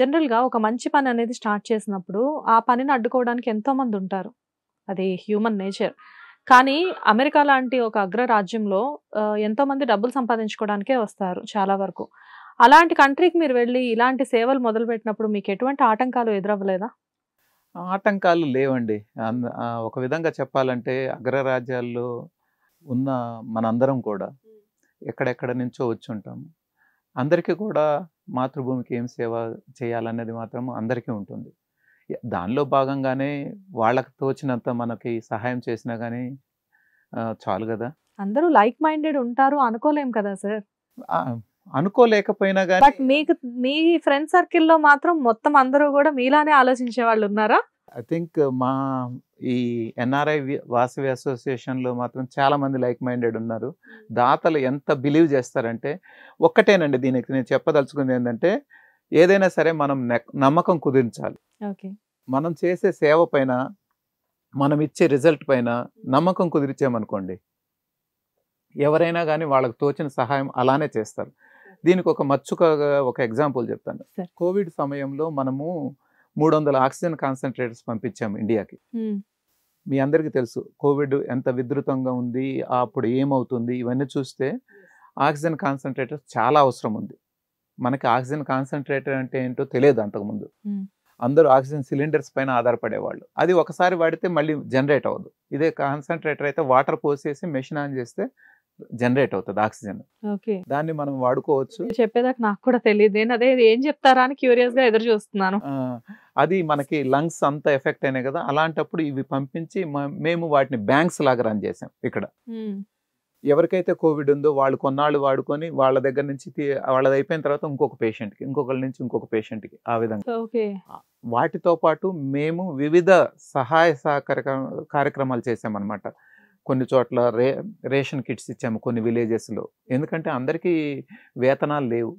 జనరల్గా ఒక మంచి పని అనేది స్టార్ట్ చేసినప్పుడు ఆ పనిని అడ్డుకోవడానికి ఎంతోమంది ఉంటారు అది హ్యూమన్ నేచర్ కానీ అమెరికా లాంటి ఒక అగ్ర రాజ్యంలో ఎంతోమంది డబ్బులు సంపాదించుకోవడానికే వస్తారు చాలా వరకు అలాంటి కంట్రీకి మీరు వెళ్ళి ఇలాంటి సేవలు మొదలుపెట్టినప్పుడు మీకు ఎటువంటి ఆటంకాలు ఎదురవ్వలేదా ఆటంకాలు లేవండి ఒక విధంగా చెప్పాలంటే అగ్రరాజ్యాల్లో ఉన్న మనందరం కూడా ఎక్కడెక్కడ నుంచో వచ్చి ఉంటాము అందరికీ కూడా మాతృభూమికి ఏం సేవ చేయాలన్నది మాత్రం అందరికీ ఉంటుంది దానిలో భాగంగానే వాళ్ళకి తోచినంత మనకి సహాయం చేసినా కానీ చాలు కదా అందరూ లైక్ మైండెడ్ ఉంటారు అనుకోలేం కదా సార్ అనుకోలేకపోయినా కానీ మీకు మీ ఫ్రెండ్ సర్కిల్లో మాత్రం మొత్తం అందరూ కూడా మీలానే ఆలోచించే వాళ్ళు ఉన్నారా ఐ థింక్ మా ఈ ఎన్ఆర్ఐ వాసవి అసోసియేషన్లో మాత్రం చాలామంది లైక్ మైండెడ్ ఉన్నారు దాతలు ఎంత బిలీవ్ చేస్తారంటే ఒక్కటేనండి దీనికి నేను చెప్పదలుచుకుంది ఏంటంటే ఏదైనా సరే మనం నమ్మకం కుదిరించాలి మనం చేసే సేవ పైన మనం ఇచ్చే రిజల్ట్ పైన నమ్మకం కుదిరిచామనుకోండి ఎవరైనా కానీ వాళ్ళకు తోచిన సహాయం అలానే చేస్తారు దీనికి ఒక మచ్చుకగా ఒక ఎగ్జాంపుల్ చెప్తాను కోవిడ్ సమయంలో మనము మూడు వందల ఆక్సిజన్ కాన్సన్ట్రేటర్స్ పంపించాము ఇండియాకి మీ అందరికీ తెలుసు కోవిడ్ ఎంత విద్రుతంగా ఉంది అప్పుడు ఏమవుతుంది ఇవన్నీ చూస్తే ఆక్సిజన్ కాన్సన్ట్రేటర్ చాలా అవసరం ఉంది మనకి ఆక్సిజన్ కాన్సన్ట్రేటర్ అంటే ఏంటో తెలియదు అంతకుముందు hmm. అందరూ ఆక్సిజన్ సిలిండర్స్ పైన ఆధారపడేవాళ్ళు అది ఒకసారి వాడితే మళ్ళీ జనరేట్ అవ్వదు ఇదే కాన్సన్ట్రేటర్ అయితే వాటర్ పోసేసి మెషిన్ ఆన్ చేస్తే జనరేట్ అవుతుంది ఆక్సిజన్ దాన్ని మనం వాడుకోవచ్చు చెప్పేదాకా నాకు కూడా తెలియదు నేను అదే ఏం చెప్తారా అని క్యూరియస్ గా ఎదురు చూస్తున్నాను అది మనకి లంగ్స్ అంతా ఎఫెక్ట్ అయినాయి కదా అలాంటప్పుడు ఇవి పంపించి మేము వాటిని బ్యాంక్స్ లాగా రన్ చేసాం ఇక్కడ ఎవరికైతే కోవిడ్ ఉందో వాళ్ళు కొన్నాళ్ళు వాడుకొని వాళ్ళ దగ్గర నుంచి వాళ్ళది అయిపోయిన తర్వాత ఇంకొక పేషెంట్కి ఇంకొకరి నుంచి ఇంకొక పేషెంట్కి ఆ విధంగా వాటితో పాటు మేము వివిధ సహాయ సహకార కార్యక్రమాలు చేసామన్నమాట కొన్ని చోట్ల రే రేషన్ కిట్స్ ఇచ్చాము కొన్ని విలేజెస్లో ఎందుకంటే అందరికీ వేతనాలు లేవు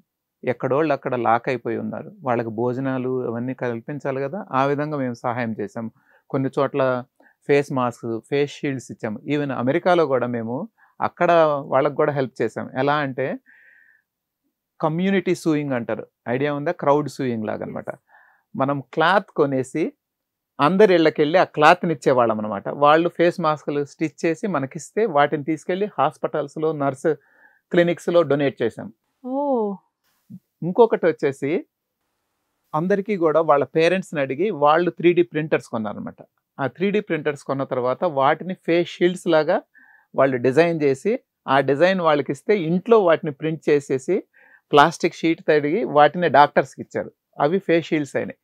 ఎక్కడోళ్ళు అక్కడ లాక్ అయిపోయి ఉన్నారు వాళ్ళకి భోజనాలు అవన్నీ కల్పించాలి కదా ఆ విధంగా మేము సహాయం చేసాం కొన్ని చోట్ల ఫేస్ మాస్క్ ఫేస్ షీల్డ్స్ ఇచ్చాము ఈవెన్ అమెరికాలో కూడా మేము అక్కడ వాళ్ళకు కూడా హెల్ప్ చేసాం ఎలా అంటే కమ్యూనిటీ సూయింగ్ అంటారు ఐడియా ఉందా క్రౌడ్ సూయింగ్ లాగా అనమాట మనం క్లాత్ కొనేసి అందరి ఇళ్ళకెళ్ళి ఆ క్లాత్ని ఇచ్చేవాళ్ళం అనమాట వాళ్ళు ఫేస్ మాస్కులు స్టిచ్ చేసి మనకిస్తే వాటిని తీసుకెళ్ళి హాస్పిటల్స్లో నర్స్ క్లినిక్స్లో డొనేట్ చేసాం ఇంకొకటి వచ్చేసి అందరికీ కూడా వాళ్ళ పేరెంట్స్ని అడిగి వాళ్ళు త్రీ ప్రింటర్స్ కొన్నారనమాట ఆ త్రీ డి ప్రింటర్స్ కొన్న తర్వాత వాటిని ఫేస్ షీల్డ్స్ లాగా వాళ్ళు డిజైన్ చేసి ఆ డిజైన్ వాళ్ళకి ఇస్తే ఇంట్లో వాటిని ప్రింట్ చేసేసి ప్లాస్టిక్ షీట్ తడిగి వాటిని డాక్టర్స్కి ఇచ్చారు అవి ఫేస్ షీల్డ్స్ అయినాయి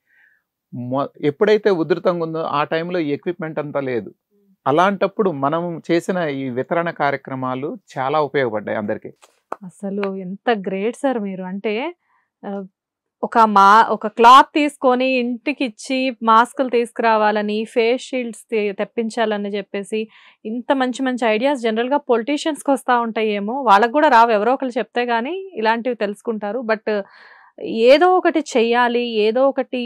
ఎప్పుడైతే ఉధృతంగా ఉందో ఆ టైంలో ఎక్విప్మెంట్ అంతా లేదు అలాంటప్పుడు మనం చేసిన ఈ వితరణ కార్యక్రమాలు చాలా ఉపయోగపడ్డాయి అందరికీ అసలు ఎంత గ్రేట్ సార్ మీరు అంటే ఒక మా ఒక క్లాత్ తీసుకొని ఇంటికి ఇచ్చి మాస్కులు తీసుకురావాలని ఫేస్ షీల్డ్స్ తెప్పించాలని చెప్పేసి ఇంత మంచి మంచి ఐడియాస్ జనరల్గా పొలిటీషియన్స్కి వస్తూ ఉంటాయేమో వాళ్ళకు కూడా రావు ఎవరో ఒకరు చెప్తే కానీ ఇలాంటివి తెలుసుకుంటారు బట్ ఏదో ఒకటి చెయ్యాలి ఏదో ఒకటి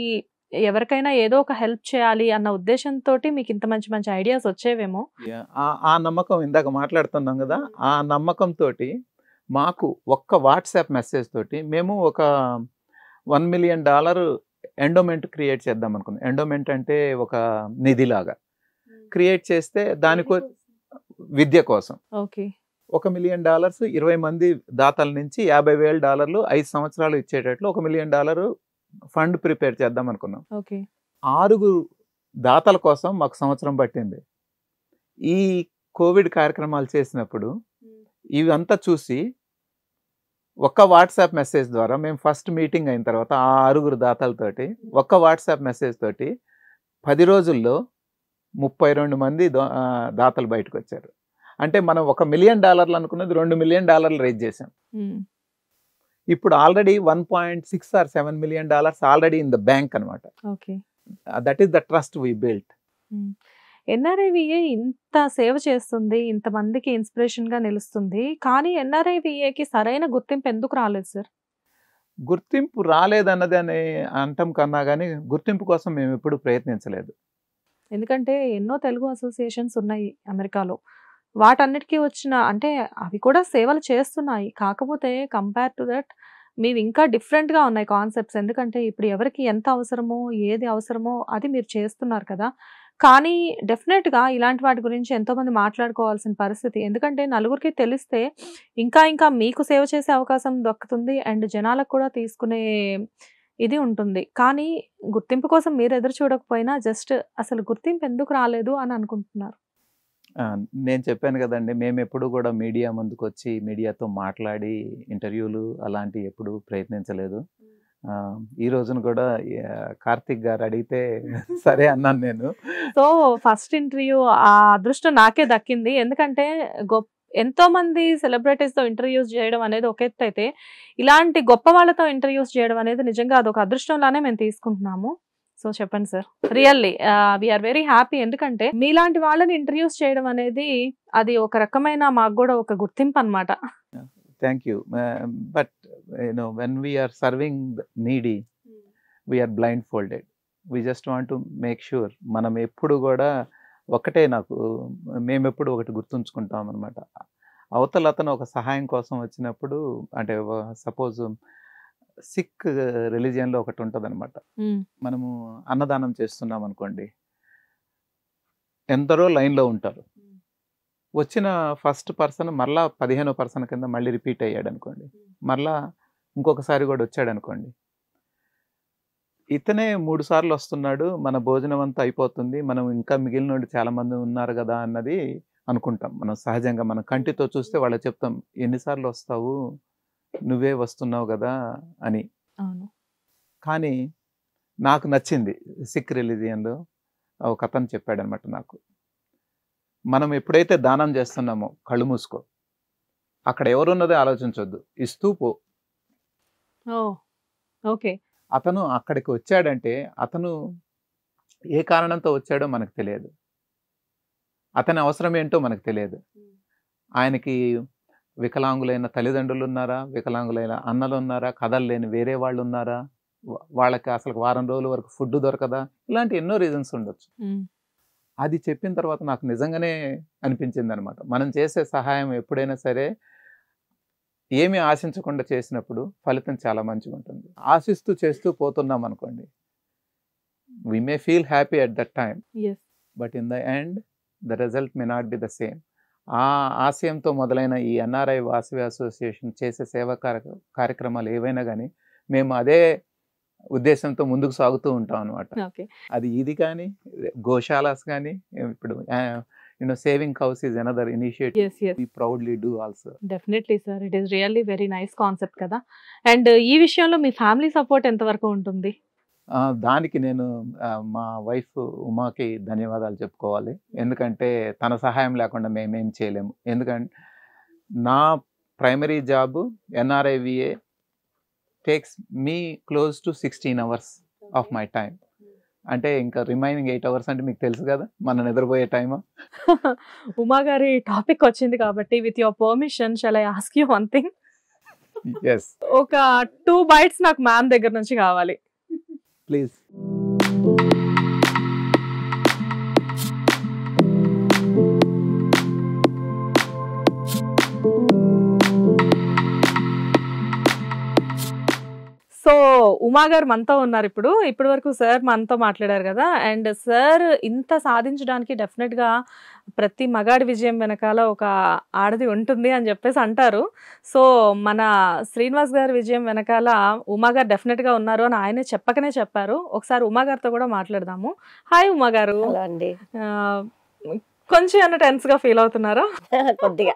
ఎవరికైనా ఏదో ఒక హెల్ప్ చేయాలి అన్న ఉద్దేశంతో మీకు ఇంత మంచి మంచి ఐడియాస్ వచ్చేవేమో ఆ నమ్మకం ఇందాక మాట్లాడుతున్నాం కదా ఆ నమ్మకంతో మాకు ఒక్క వాట్సాప్ మెసేజ్ తోటి మేము ఒక one million dollar endowment create చేద్దాం అనుకున్నాం ఎండోమెంట్ అంటే ఒక నిధిలాగా క్రియేట్ చేస్తే దానికో విద్య కోసం ఓకే ఒక మిలియన్ డాలర్స్ ఇరవై మంది దాతల నుంచి యాభై వేల డాలర్లు ఐదు సంవత్సరాలు ఇచ్చేటట్లు ఒక మిలియన్ డాలర్ ఫండ్ ప్రిపేర్ చేద్దాం అనుకున్నాం ఓకే ఆరుగురు దాతల కోసం మాకు సంవత్సరం పట్టింది ఈ కోవిడ్ కార్యక్రమాలు చేసినప్పుడు ఇవంతా చూసి ఒక్క వాట్సాప్ మెసేజ్ ద్వారా మేము ఫస్ట్ మీటింగ్ అయిన తర్వాత ఆ ఆరుగురు దాతలతోటి ఒక్క వాట్సాప్ మెసేజ్ తోటి పది రోజుల్లో ముప్పై రెండు మంది దాతలు బయటకు వచ్చారు అంటే మనం ఒక మిలియన్ డాలర్లు అనుకున్నది రెండు మిలియన్ డాలర్లు రేజ్ చేశాం ఇప్పుడు already one point six or seven million dollars already in the bank అనమాట that is the trust we built NRIVA ఇంత సేవ చేస్తుంది ఇంతమందికి ఇన్స్పిరేషన్గా నిలుస్తుంది కానీ ఎన్ఆర్ఐవిఏకి సరైన గుర్తింపు ఎందుకు రాలేదు సార్ గుర్తింపు రాలేదన్నది అని అంటాం కన్నా కానీ గుర్తింపు కోసం మేము ఎప్పుడు ప్రయత్నించలేదు ఎందుకంటే ఎన్నో తెలుగు అసోసియేషన్స్ ఉన్నాయి అమెరికాలో వాటన్నిటికీ వచ్చిన అంటే అవి కూడా సేవలు చేస్తున్నాయి కాకపోతే కంపేర్ టు దట్ మీవి ఇంకా డిఫరెంట్గా ఉన్నాయి కాన్సెప్ట్స్ ఎందుకంటే ఇప్పుడు ఎవరికి ఎంత అవసరమో ఏది అవసరమో అది మీరు చేస్తున్నారు కదా కానీ డెఫినెట్గా ఇలాంటి వాటి గురించి ఎంతోమంది మాట్లాడుకోవాల్సిన పరిస్థితి ఎందుకంటే నలుగురికి తెలిస్తే ఇంకా ఇంకా మీకు సేవ చేసే అవకాశం దొక్కుతుంది అండ్ జనాలకు కూడా తీసుకునే ఇది ఉంటుంది కానీ గుర్తింపు కోసం మీరు ఎదురు చూడకపోయినా జస్ట్ అసలు గుర్తింపు ఎందుకు రాలేదు అని అనుకుంటున్నారు నేను చెప్పాను కదండి మేము ఎప్పుడు కూడా మీడియా ముందుకు వచ్చి మీడియాతో మాట్లాడి ఇంటర్వ్యూలు అలాంటివి ఎప్పుడు ప్రయత్నించలేదు ఈ రోజున కూడా కార్తిక్ గారు అడిగితే <laughs> సరే అన్నాను నేను సో ఫస్ట్ ఇంటర్వ్యూ ఆ అదృష్టం నాకే దక్కింది ఎందుకంటే గొప్ప ఎంతో మంది సెలబ్రిటీస్ తో ఇంటర్వ్యూస్ చేయడం అనేది ఒక ఎత్తు అయితే ఇలాంటి గొప్ప వాళ్ళతో ఇంటర్వ్యూస్ చేయడం అనేది నిజంగా అదొక అదృష్టంలానే మేము తీసుకుంటున్నాము సో చెప్పండి sir really we're very happy ఎందుకంటే మీలాంటి వాళ్ళని ఇంటర్వ్యూస్ చేయడం అనేది అది ఒక రకమైన మాకు కూడా ఒక గుర్తింపు అనమాట thank you but but, you know, when we are serving the needy, mm. we are blindfolded. We just want to make మనం ఎప్పుడు కూడా ఒకటే నాకు మేము మేమెప్పుడు ఒకటి గుర్తుంచుకుంటాం అనమాట అవతల అతను ఒక సహాయం కోసం వచ్చినప్పుడు అంటే సపోజ్ సిక్ రిలీజియన్లో ఒకటి ఉంటుంది అనమాట hmm. మనము అన్నదానం చేస్తున్నాం అనుకోండి ఎందరో లైన్లో ఉంటారు వచ్చిన ఫస్ట్ పర్సన్ మరలా పదిహేనో పర్సన్ కింద మళ్ళీ రిపీట్ అయ్యాడు అనుకోండి మరలా ఇంకొకసారి కూడా వచ్చాడు అనుకోండి ఇతనే మూడు సార్లు వస్తున్నాడు మన భోజనం అంతా అయిపోతుంది మనం ఇంకా మిగిలిన వాళ్ళు చాలామంది ఉన్నారు కదా అన్నది అనుకుంటాం మనం సహజంగా మన కంటితో చూస్తే వాళ్ళు చెప్తాం ఎన్నిసార్లు వస్తావు నువ్వే వస్తున్నావు కదా అని కానీ నాకు నచ్చింది సిక్ రిలీజియన్లో ఒక అతను చెప్పాడనమాట నాకు మనం ఎప్పుడైతే దానం చేస్తున్నామో కళ్ళు మూసుకో అక్కడ ఎవరున్నదో ఆలోచించొద్దు ఇస్తూ పో ఓకే అతను అక్కడికి వచ్చాడంటే అతను ఏ కారణంతో వచ్చాడో మనకు తెలియదు అతని అవసరం ఏంటో మనకు తెలియదు ఆయనకి వికలాంగులైన తల్లిదండ్రులు ఉన్నారా వికలాంగులైన అన్నలు ఉన్నారా కథలు లేని వేరే వాళ్ళు ఉన్నారా వాళ్ళకి అసలు వారం రోజుల వరకు ఫుడ్ దొరకదా ఇలాంటి ఎన్నో రీజన్స్ ఉండొచ్చు అది చెప్పిన తర్వాత నాకు నిజంగానే అనిపించింది అనమాట మనం చేసే సహాయం ఎప్పుడైనా సరే ఏమి ఆశించకుండా చేసినప్పుడు ఫలితం చాలా మంచిగా ఉంటుంది ఆశిస్తూ చేస్తూ పోతున్నాం అనుకోండి we may feel happy at that time but in the end the result may not be the same ఆ ఆశయంతో మొదలైన ఈ ఎన్ఆర్ఐ వాసవి అసోసియేషన్ చేసే సేవా కార్యక్రమాలు ఏవైనా కానీ మేము అదే ఉద్దేశంతో ముందుకు సాగుతూ ఉంటాం అనమాట అది ఇది కానీ గోశాలాస్ కానీ ఇప్పుడు you know saving house is another initiative we proudly yes also proudly do it definitely really very nice concept కదా అండ్ ఈ విషయంలో మీ ఫ్యామిలీ సపోర్ట్ ఎంత వరకు ఉంటుంది దానికి నేను మా వైఫ్ ఉమాకి ధన్యవాదాలు చెప్పుకోవాలి ఎందుకంటే తన సహాయం లేకుండా మేమేం చేయలేము ఎందుకంటే నా primary job NRIVA takes me close to sixteen hours of my time అంటే ఇంకా రిమైనింగ్ ఎయిట్ అవర్స్ అంటే మీకు తెలుసు కదా మన నిద్రపోయే టైమ్ <laughs> ఉమా గారి టాపిక్ వచ్చింది కాబట్టి with your permission shall I ask you one thing yes ఒక టూ బైట్స్ నాకు మ్యామ్ దగ్గర నుంచి కావాలి ప్లీజ్ సో ఉమా గారు మనతో ఉన్నారు ఇప్పుడు ఇప్పటి వరకు సార్ మనతో మాట్లాడారు కదా అండ్ సార్ ఇంత సాధించడానికి డెఫినెట్గా ప్రతి మగాడి విజయం వెనకాల ఒక ఆడది ఉంటుంది అని చెప్పేసి అంటారు సో మన శ్రీనివాస్ గారి విజయం వెనకాల ఉమా గారు డెఫినెట్గా ఉన్నారు అని ఆయనే చెప్పకనే చెప్పారు ఒకసారి ఉమా గారితో కూడా మాట్లాడదాము హాయ్ ఉమా గారు అండి కొంచెం అన్న టెన్స్ గా ఫీల్ అవుతున్నారా <laughs> కొద్దిగా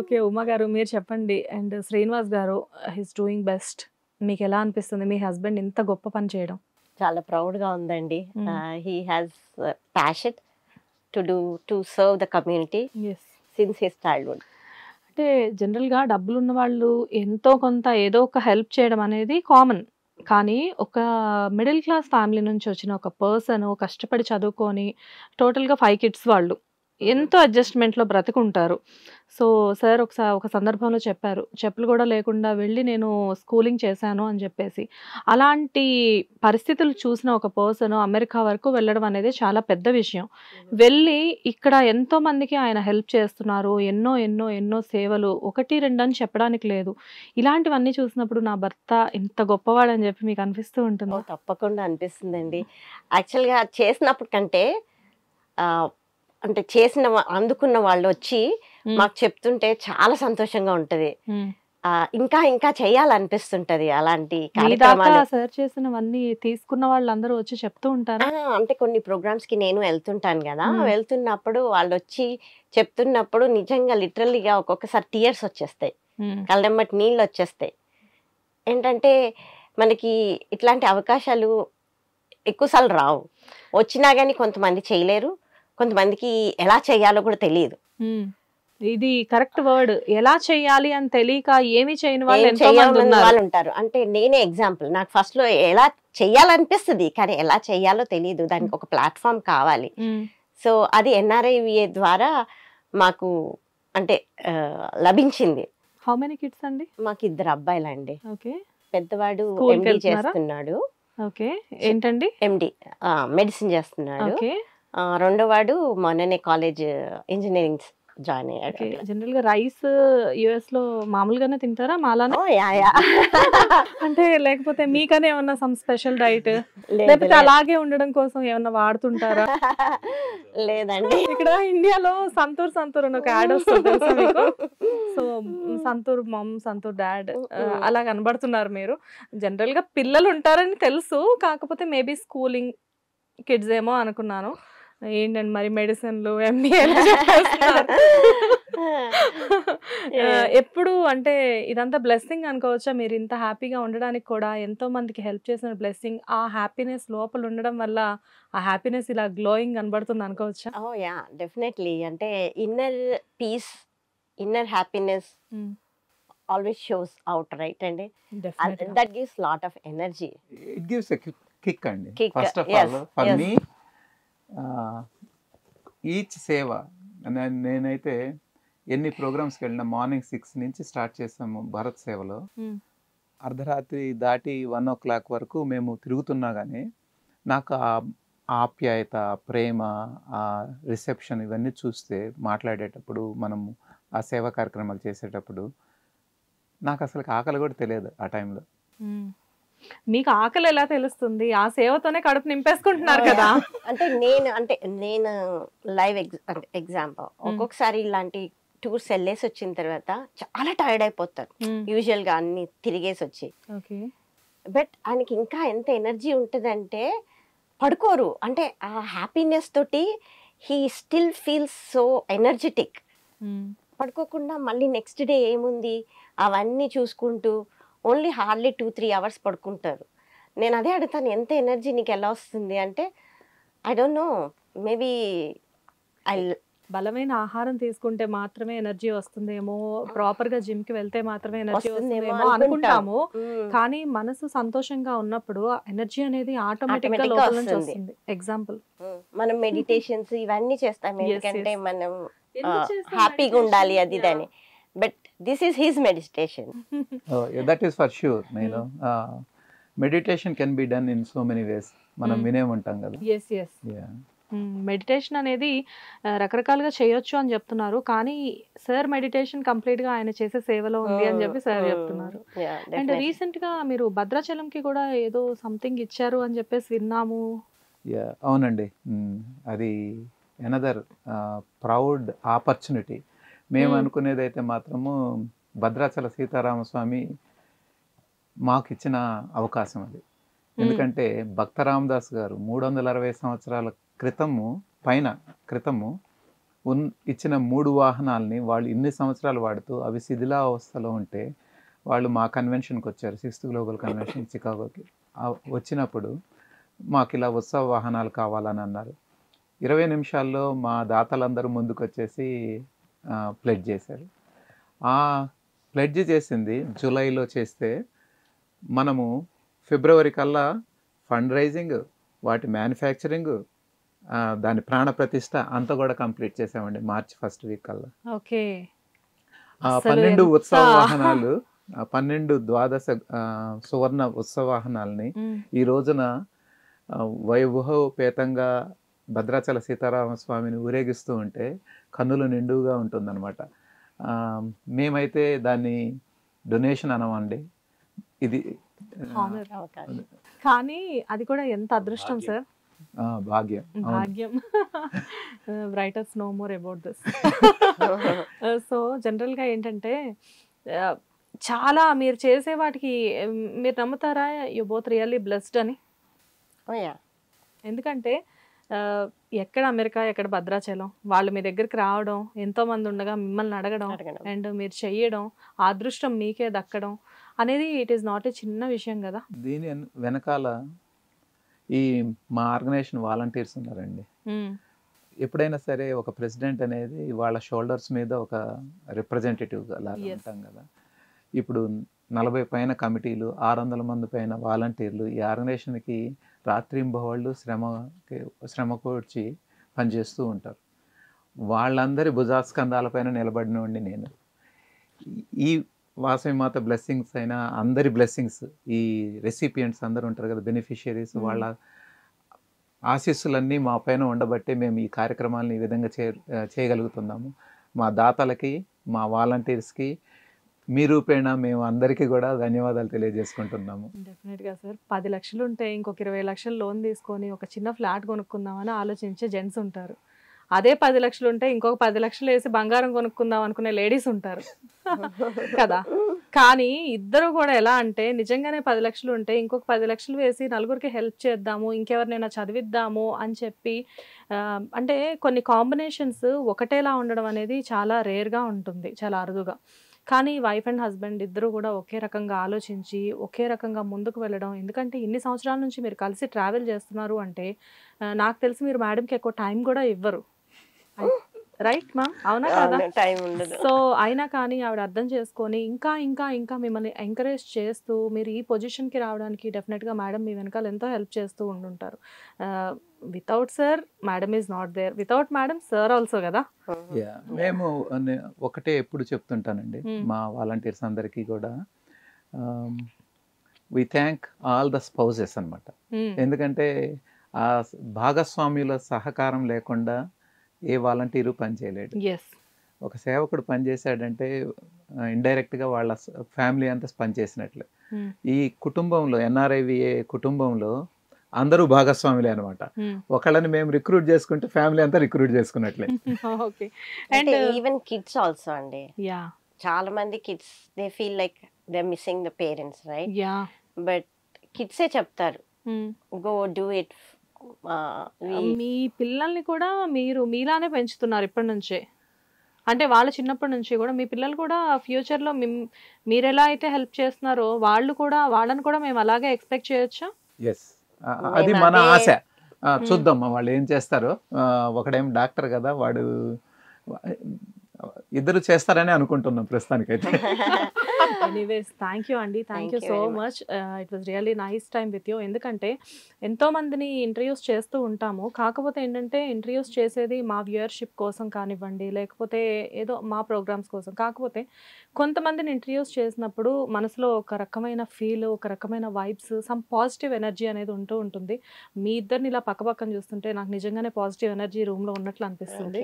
ఓకే ఉమా గారు మీరు చెప్పండి అండ్ శ్రీనివాస్ గారు హిస్ డూయింగ్ బెస్ట్ మీకు ఎలా అనిపిస్తుంది మీ హస్బెండ్ ఇంత గొప్ప పని చేయడం చాలా ప్రౌడ్గా ఉందండి he has passion to do to serve the community since his childhood అంటే జనరల్గా డబ్బులు ఉన్న వాళ్ళు ఎంతో కొంత ఏదో ఒక హెల్ప్ చేయడం అనేది కామన్ కానీ ఒక మిడిల్ క్లాస్ ఫ్యామిలీ నుంచి వచ్చిన ఒక పర్సన్ కష్టపడి చదువుకొని టోటల్గా ఫైవ్ కిడ్స్ వాళ్ళు ఎంతో అడ్జస్ట్మెంట్లో బ్రతుకుంటారు సో సార్ ఒకసారి ఒక సందర్భంలో చెప్పారు చెప్పులు కూడా లేకుండా వెళ్ళి నేను స్కూలింగ్ చేశాను అని చెప్పేసి అలాంటి పరిస్థితులు చూసిన ఒక పర్సన్ అమెరికా వరకు వెళ్ళడం అనేది చాలా పెద్ద విషయం వెళ్ళి ఇక్కడ ఎంతో మందికి ఆయన హెల్ప్ చేస్తున్నారు ఎన్నో ఎన్నో ఎన్నో సేవలు ఒకటి రెండు అని చెప్పడానికి లేదు ఇలాంటివన్నీ చూసినప్పుడు నా భర్త ఇంత గొప్పవాడు అని చెప్పి మీకు అనిపిస్తూ ఉంటుంది తప్పకుండా అనిపిస్తుందండి యాక్చువల్గా చేసినప్పుడు కంటే అంటే చేసిన అందుకున్న వాళ్ళు వచ్చి మాకు చెప్తుంటే చాలా సంతోషంగా ఉంటది ఇంకా ఇంకా చేయాలనిపిస్తుంటది అలాంటి చేసినవన్నీ తీసుకున్న వాళ్ళందరూ వచ్చి చెప్తూ ఉంటారు అంటే కొన్ని ప్రోగ్రామ్స్ కి నేను వెళ్తుంటాను కదా వెళ్తున్నప్పుడు వాళ్ళు వచ్చి చెప్తున్నప్పుడు నిజంగా లిటరల్లీగా ఒక్కొక్కసారి టీయర్స్ వచ్చేస్తాయి కళ్ళెమ్మటి నీళ్ళు వచ్చేస్తాయి ఏంటంటే మనకి ఇట్లాంటి అవకాశాలు ఎక్కువసార్లు రావు వచ్చినా కానీ కొంతమంది చేయలేరు కొంతమందికి ఎలా చేయాలో కూడా తెలియదు ఇది కరెక్ట్ వర్డ్ ఎలా చేయాలి అని తెలియక ఏమి చేయని వాళ్ళు ఉంటారు అంటే నేనే ఎగ్జాంపుల్ నాకు ఫస్ట్ లో ఎలా చెయ్యాలనిపిస్తుంది కానీ ఎలా చేయాలో తెలియదు దానికి ఒక ప్లాట్ఫామ్ కావాలి సో అది ఎన్ఆర్ఐవిఏ ద్వారా మాకు అంటే లభించింది హౌ మెనీ కిడ్స్ అండి మాకు ఇద్దరు అబ్బాయిలు అండి ఓకే పెద్దవాడు చేస్తున్నాడు ఓకే ఏంటండి ఎండి మెడిసిన్ చేస్తున్నాడు రెండో వాడు మొన్ననే కాలేజ్ ఇంజనీరింగ్ జాయిన్ అయ్యాడు జనరల్ గా రైస్ యుఎస్ లో మామూలుగానే తింటారా మాలానే <laughs> అంటే లేకపోతే మీకనే ఏమన్నా సమ్ స్పెషల్ డైట్ లేకపోతే అలాగే ఉండడం కోసం ఏమన్నా వాడుతుంటారా <laughs> లేదండి ఇక్కడ ఇండియాలో సంతూర్ సంతూర్ అని ఒక యాడ్ వస్తుంది <laughs> so Santoor mom Santoor dad అలా కనబడుతున్నారు మీరు జనరల్ గా పిల్లలు ఉంటారని తెలుసు కాకపోతే మేబీ స్కూలింగ్ కిడ్స్ ఏమో అనుకున్నాను ఏంటండి మరి మెడిసిన్లు ఎంబీ <laughs> ఎప్పుడు అంటే ఇదంతా బ్లెస్సింగ్ అనుకోవచ్చా మీరు ఇంత హ్యాపీగా ఉండడానికి కూడా ఎంతో మందికి హెల్ప్ చేసిన బ్లెస్సింగ్ ఆ హ్యాపీనెస్ లోపల ఉండడం వల్ల ఆ హ్యాపీనెస్ ఇలా గ్లోయింగ్ కనబడుతుంది అనుకోవచ్చా ఓ యా డెఫినెట్లీ అంటే inner peace inner happiness always shows out right అండి that gives lot of energy it gives kick అండి first of all for me each సేవ నేనైతే ఎన్ని ప్రోగ్రామ్స్కి వెళ్ళిన మార్నింగ్ సిక్స్ నుంచి స్టార్ట్ చేసాము భారత్ సేవలో అర్ధరాత్రి దాటి వన్ ఓ క్లాక్ వరకు మేము తిరుగుతున్నా కానీ నాకు ఆ ఆప్యాయత ప్రేమ ఆ రిసెప్షన్ ఇవన్నీ చూస్తే మాట్లాడేటప్పుడు మనము ఆ సేవా కార్యక్రమాలు చేసేటప్పుడు నాకు అసలు ఆకలి కూడా తెలియదు ఆ టైంలో మీకు ఆకలి ఎలా తెలుస్తుంది ఆ సేవతోనే కడుపు నింపేసుకుంటున్నారు కదా అంటే నేను అంటే నేను లైవ్ ఎగ్జాంపుల్ ఒక్కొక్కసారి ఇలాంటి టూర్స్ వెళ్ళేసి వచ్చిన తర్వాత చాలా టైర్డ్ అయిపోతారు యూజువల్ గా అన్ని తిరిగేసి వచ్చి బట్ ఆయనకి ఇంకా ఎంత ఎనర్జీ ఉంటుందంటే పడుకోరు అంటే ఆ హ్యాపీనెస్ తోటి he still feels so energetic పడుకోకుండా మళ్ళీ నెక్స్ట్ డే ఏముంది అవన్నీ చూసుకుంటూ only hardly two three hours పడుకుంటారు నేను అదే అడుగుతాను ఎంత ఎనర్జీ నీకు ఎలా వస్తుంది అంటే I don't know maybe I బలమైన ఆహారం తీసుకుంటే మాత్రమే ఎనర్జీ వస్తుందేమో ప్రాపర్ గా జిమ్ కి వెళ్తే మాత్రమే ఎనర్జీ వస్తుందేమో అనుకుంటాము కానీ మనసు సంతోషంగా ఉన్నప్పుడు ఎనర్జీ అనేది ఆటోమేటిక్ గా లోపల నుంచి వస్తుంది ఎగ్జాంపుల్ మనం మెడిటేషన్స్ ఇవన్నీ చేస్తాం <laughs> ఎందుకంటే మనం హ్యాపీగా ఉండాలి అది దాని but this is his meditation that is for sure నేను meditation can be done in so many ways మనం వినే ఉంటాం కదా ఎస్ ఎస్ మెడిటేషన్ అనేది రకరకాలుగా చేయొచ్చు అని చెప్తున్నారు కానీ సార్ మెడిటేషన్ కంప్లీట్ గా ఆయన చేసే సేవలో ఉంది అని చెప్పి సార్ చెప్తున్నారు అండ్ రీసెంట్ గా మీరు భద్రాచలం కి కూడా ఏదో సంథింగ్ ఇచ్చారు అని చెప్పేసి విన్నాము అవునండి అది ఎనదర్ ప్రౌడ్ ఆపర్చునిటీ మేము అనుకునేది అయితే మాత్రము భద్రాచల సీతారామస్వామి మాకు ఇచ్చిన అవకాశం అది ఎందుకంటే భక్త రామదాస్ గారు మూడు వందల అరవై సంవత్సరాల క్రితము పైన క్రితము ఉన్ ఇచ్చిన మూడు వాహనాలని వాళ్ళు ఇన్ని సంవత్సరాలు వాడుతూ అవి శిథిలా అవస్థలో ఉంటే వాళ్ళు మా కన్వెన్షన్కి వచ్చారు సిక్స్త్ గ్లోబల్ కన్వెన్షన్ చికాగోకి వచ్చినప్పుడు మాకు ఇలా ఉత్సవ వాహనాలు కావాలని అన్నారు ఇరవై నిమిషాల్లో మా దాతలందరూ ముందుకు వచ్చేసి ప్లెడ్జ్ చేశారు ఆ ప్లెడ్జ్ చేసింది జూలైలో చేస్తే మనము ఫిబ్రవరి కల్లా ఫండ్ రైజింగ్ వాటి మ్యానుఫ్యాక్చరింగ్ దాని ప్రాణ ప్రతిష్ట అంతా కూడా కంప్లీట్ చేసామండి మార్చ్ ఫస్ట్ వీక్ కల్లా ఓకే పన్నెండు ఉత్సవ వాహనాలు పన్నెండు ద్వాదశ సువర్ణ ఉత్సవ వాహనాలని ఈ రోజున వైభవోపేతంగా భద్రాచల సీతారామస్వామిని ఊరేగిస్తూ ఉంటే కన్నులు నిండుగా ఉంటుందన్నమాట మేమైతే దాన్ని డొనేషన్ అనమండి ఇది కానీ అది కూడా ఎంత అదృష్టం సార్ భాగ్యం భాగ్యం writers know more about this so జనరల్గా ఏంటంటే uh, చాలా మీరు చేసే వాటికి um, మీరు నమ్ముతారా యు బోత్ రియల్లీ బ్లెస్డ్ అని oh, ఎందుకంటే ఎక్కడ అమెరికా ఎక్కడ భద్రాచలం వాళ్ళు మీ దగ్గరికి రావడం ఎంతో మంది ఉండగా మిమ్మల్ని అడగడం అండ్ మీరు చెయ్యడం అదృష్టం మీకే దక్కడం అనేది ఇట్ ఈస్ నాట్ ఏ చిన్న విషయం కదా దీని వెనకాల ఈ మా ఆర్గనైజేషన్ వాలంటీర్స్ ఉన్నారండి ఎప్పుడైనా సరే ఒక ప్రెసిడెంట్ అనేది వాళ్ళ షోల్డర్స్ మీద ఒక రిప్రజెంటేటివ్ లాగా ఉంటాం కదా ఇప్పుడు నలభై పైన కమిటీలు ఆరు వందల మంది పైన వాలంటీర్లు ఈ ఆర్గనైజేషన్కి రాత్రింబవాళ్ళు శ్రమకి శ్రమ పనిచేస్తూ ఉంటారు వాళ్ళందరి భుజాస్కంధాలపైన నిలబడినవండి నేను ఈ మాత బ్లెస్సింగ్స్ అయినా అందరి బ్లెస్సింగ్స్ ఈ రెసిపియంట్స్ అందరు ఉంటారు కదా బెనిఫిషియరీస్ వాళ్ళ ఆశీస్సులన్నీ మా పైన ఉండబట్టే మేము ఈ కార్యక్రమాలను ఈ విధంగా చే చేయగలుగుతున్నాము మా దాతలకి మా వాలంటీర్స్కి మీ రూపేణ మేము అందరికీ కూడా ధన్యవాదాలు తెలియజేసుకుంటున్నాము డెఫినెట్గా సార్ పది లక్షలు ఉంటే ఇంకొక ఇరవై లక్షలు లోన్ తీసుకొని ఒక చిన్న ఫ్లాట్ కొనుక్కుందామని ఆలోచించే జెంట్స్ ఉంటారు అదే పది లక్షలు ఉంటే ఇంకొక పది లక్షలు వేసి బంగారం కొనుక్కుందాం అనుకునే లేడీస్ ఉంటారు <laughs> కదా కానీ ఇద్దరు కూడా ఎలా అంటే నిజంగానే పది లక్షలు ఉంటే ఇంకొక పది లక్షలు వేసి నలుగురికి హెల్ప్ చేద్దాము ఇంకెవరినైనా చదివిద్దాము అని చెప్పి అంటే కొన్ని కాంబినేషన్స్ ఒకటేలా ఉండడం అనేది చాలా రేర్గా ఉంటుంది చాలా అరుదుగా కానీ వైఫ్ అండ్ హస్బెండ్ ఇద్దరు కూడా ఒకే రకంగా ఆలోచించి ఒకే రకంగా ముందుకు వెళ్ళడం ఎందుకంటే ఇన్ని సంవత్సరాల నుంచి మీరు కలిసి ట్రావెల్ చేస్తున్నారు అంటే నాకు తెలిసి మీరు మేడంకి ఎక్కువ టైం కూడా ఇవ్వరు రైట్ మా అవునా కదా టైం ఉండదు సో అయినా కానీ ఆవిడ అర్థం చేసుకొని ఇంకా ఇంకా ఇంకా మిమ్మల్ని ఎంకరేజ్ చేస్తూ మీరు ఈ పొజిషన్కి రావడానికి డెఫినెట్గా మేడం మీ వెనకాల ఎంతో హెల్ప్ చేస్తూ ఉండుంటారు without sir madam is not there without madam sir also కదా మేము ఒకటే ఎప్పుడు చెప్తుంటానండి hmm. మా వాలంటీర్స్ అందరికీ కూడా we thank all the spouses అనమాట ఎందుకంటే ఆ భాగస్వామ్యుల సహకారం లేకుండా ఏ వాలంటీరు పని చేయలేడు ఒక సేవకుడు పనిచేశాడంటే ఇండైరెక్ట్గా వాళ్ళ ఫ్యామిలీ అంతా పనిచేసినట్లు hmm. ఈ కుటుంబంలో ఎన్ఆర్ఐవిఏ కుటుంబంలో అందరూ భాగస్వాములే అనమాట hmm. ఒకళ్ళని మేము రిక్రూట్ చేసుకుంటే ఫ్యామిలీ అంతా రిక్రూట్ చేసుకున్నట్లే అండ్ ఈవెన్ కిడ్స్ ఆల్సో అండి చాలా మంది kids they feel like they missing the parents right but కిడ్సే చెప్తారు గో డూ ఇట్ మీ పిల్లల్ని కూడా మీరు మీలానే పెంచుతున్నారు ఇప్పటి నుంచే అంటే వాళ్ళు చిన్నప్పటి నుంచి కూడా మీ పిల్లలు కూడా ఫ్యూచర్లో మీరు ఎలా అయితే హెల్ప్ చేస్తున్నారో వాళ్ళు కూడా వాళ్ళని కూడా మేము అలాగే ఎక్స్పెక్ట్ చేయొచ్చా ఎస్ అది మన ఆశ చూద్దాం వాళ్ళు ఏం చేస్తారు ఒకడేం డాక్టర్ కదా వాడు ఇద్దరు చేస్తారని అనుకుంటున్నాం ప్రస్తుతానికైతే ఎనీవేస్ థ్యాంక్ యూ అండి thank you so much it was really nice time with you ఎందుకంటే ఎంతో మందిని ఇంటర్వ్యూస్ చేస్తూ ఉంటాము కాకపోతే ఏంటంటే ఇంటర్వ్యూస్ చేసేది మా వ్యూయర్షిప్ కోసం కానివ్వండి లేకపోతే ఏదో మా ప్రోగ్రామ్స్ కోసం కాకపోతే కొంతమందిని ఇంటర్వ్యూస్ చేసినప్పుడు మనసులో ఒక రకమైన ఫీల్ ఒక రకమైన వైబ్స్ సమ్ పాజిటివ్ ఎనర్జీ అనేది ఉంటూ ఉంటుంది మీ ఇద్దరిని ఇలా పక్కపక్కన చూస్తుంటే నాకు నిజంగానే పాజిటివ్ ఎనర్జీ రూమ్లో ఉన్నట్లు అనిపిస్తుంది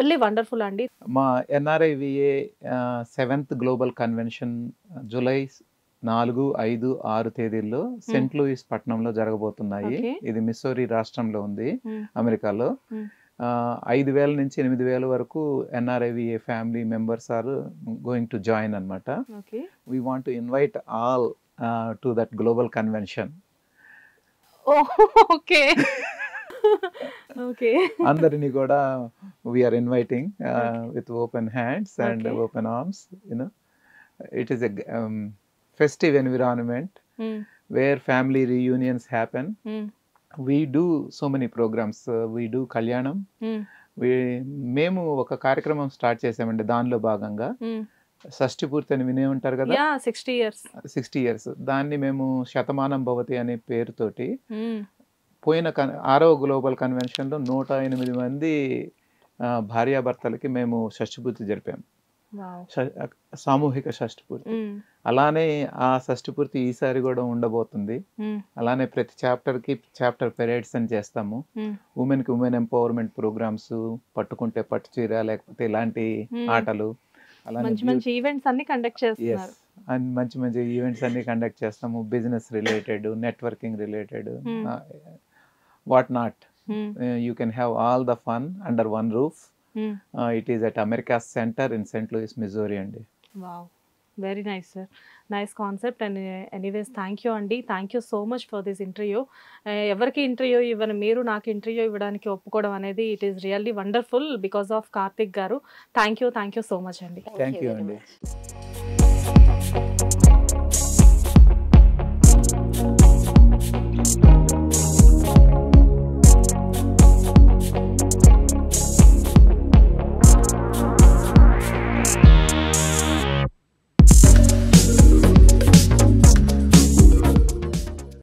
రియల్లీ వండర్ఫుల్ అండి మా NRIVA seventh global convention July నాలుగు ఐదు ఆరు తేదీల్లో సెంట్ లూయిస్ పట్టణంలో జరగబోతున్నాయి ఇది మిస్సోరీ రాష్ట్రంలో ఉంది అమెరికాలో ఐదు వేల నుంచి ఎనిమిది వేల వరకు NRIVA family members are going to join అనమాట we want to invite all to that global convention okay okay అందరిని కూడా we're inviting with open hands and open arms you know it is a festive environment where family reunions happen we do so many programs we do కళ్యాణం మేము ఒక కార్యక్రమం స్టార్ట్ చేసామండి దానిలో భాగంగా hmm. షష్టి పూర్తి అని వినే ఉంటారు కదా సిక్స్టీ ఇయర్స్ సిక్స్టీ ఇయర్స్ దాన్ని మేము శతమానం భవతి అనే పేరుతోటి hmm. పోయిన కన్ ఆరవ గ్లోబల్ కన్వెన్షన్లో నూట ఎనిమిది మంది భార్యాభర్తలకి మేము షష్టిపూర్తి జరిపాము సామూహిక షష్టిపూర్తి అలానే ఆ షష్టిపూర్తి ఈసారి కూడా ఉండబోతుంది అలానే ప్రతి చాప్టర్ కి చాప్టర్ పెరేడ్స్ అని చేస్తాము ఉమెన్ కి ఉమెన్ ఎంపవర్మెంట్ ప్రోగ్రామ్స్ పట్టుకుంటే పట్టు చీర లేకపోతే ఇలాంటి ఆటలు మంచి మంచి కండక్ట్ అండ్ మంచి మంచి ఈవెంట్స్ అన్ని కండక్ట్ చేస్తాము business related networking related what not you can have all the fun under one roof it is at America center in Saint Louis Missouri అండి wow very nice sir nice concept and anyways thank you అండి thank you so much for this interview ఎవరికి ఇంటర్వ్యూ ఇవ్వని మీరు నాకు ఇంటర్వ్యూ ఇవ్వడానికి ఒప్పుకోవడం అనేది it is really wonderful because of Karthik గారు thank you thank you so much అండి థ్యాంక్ యూ అండి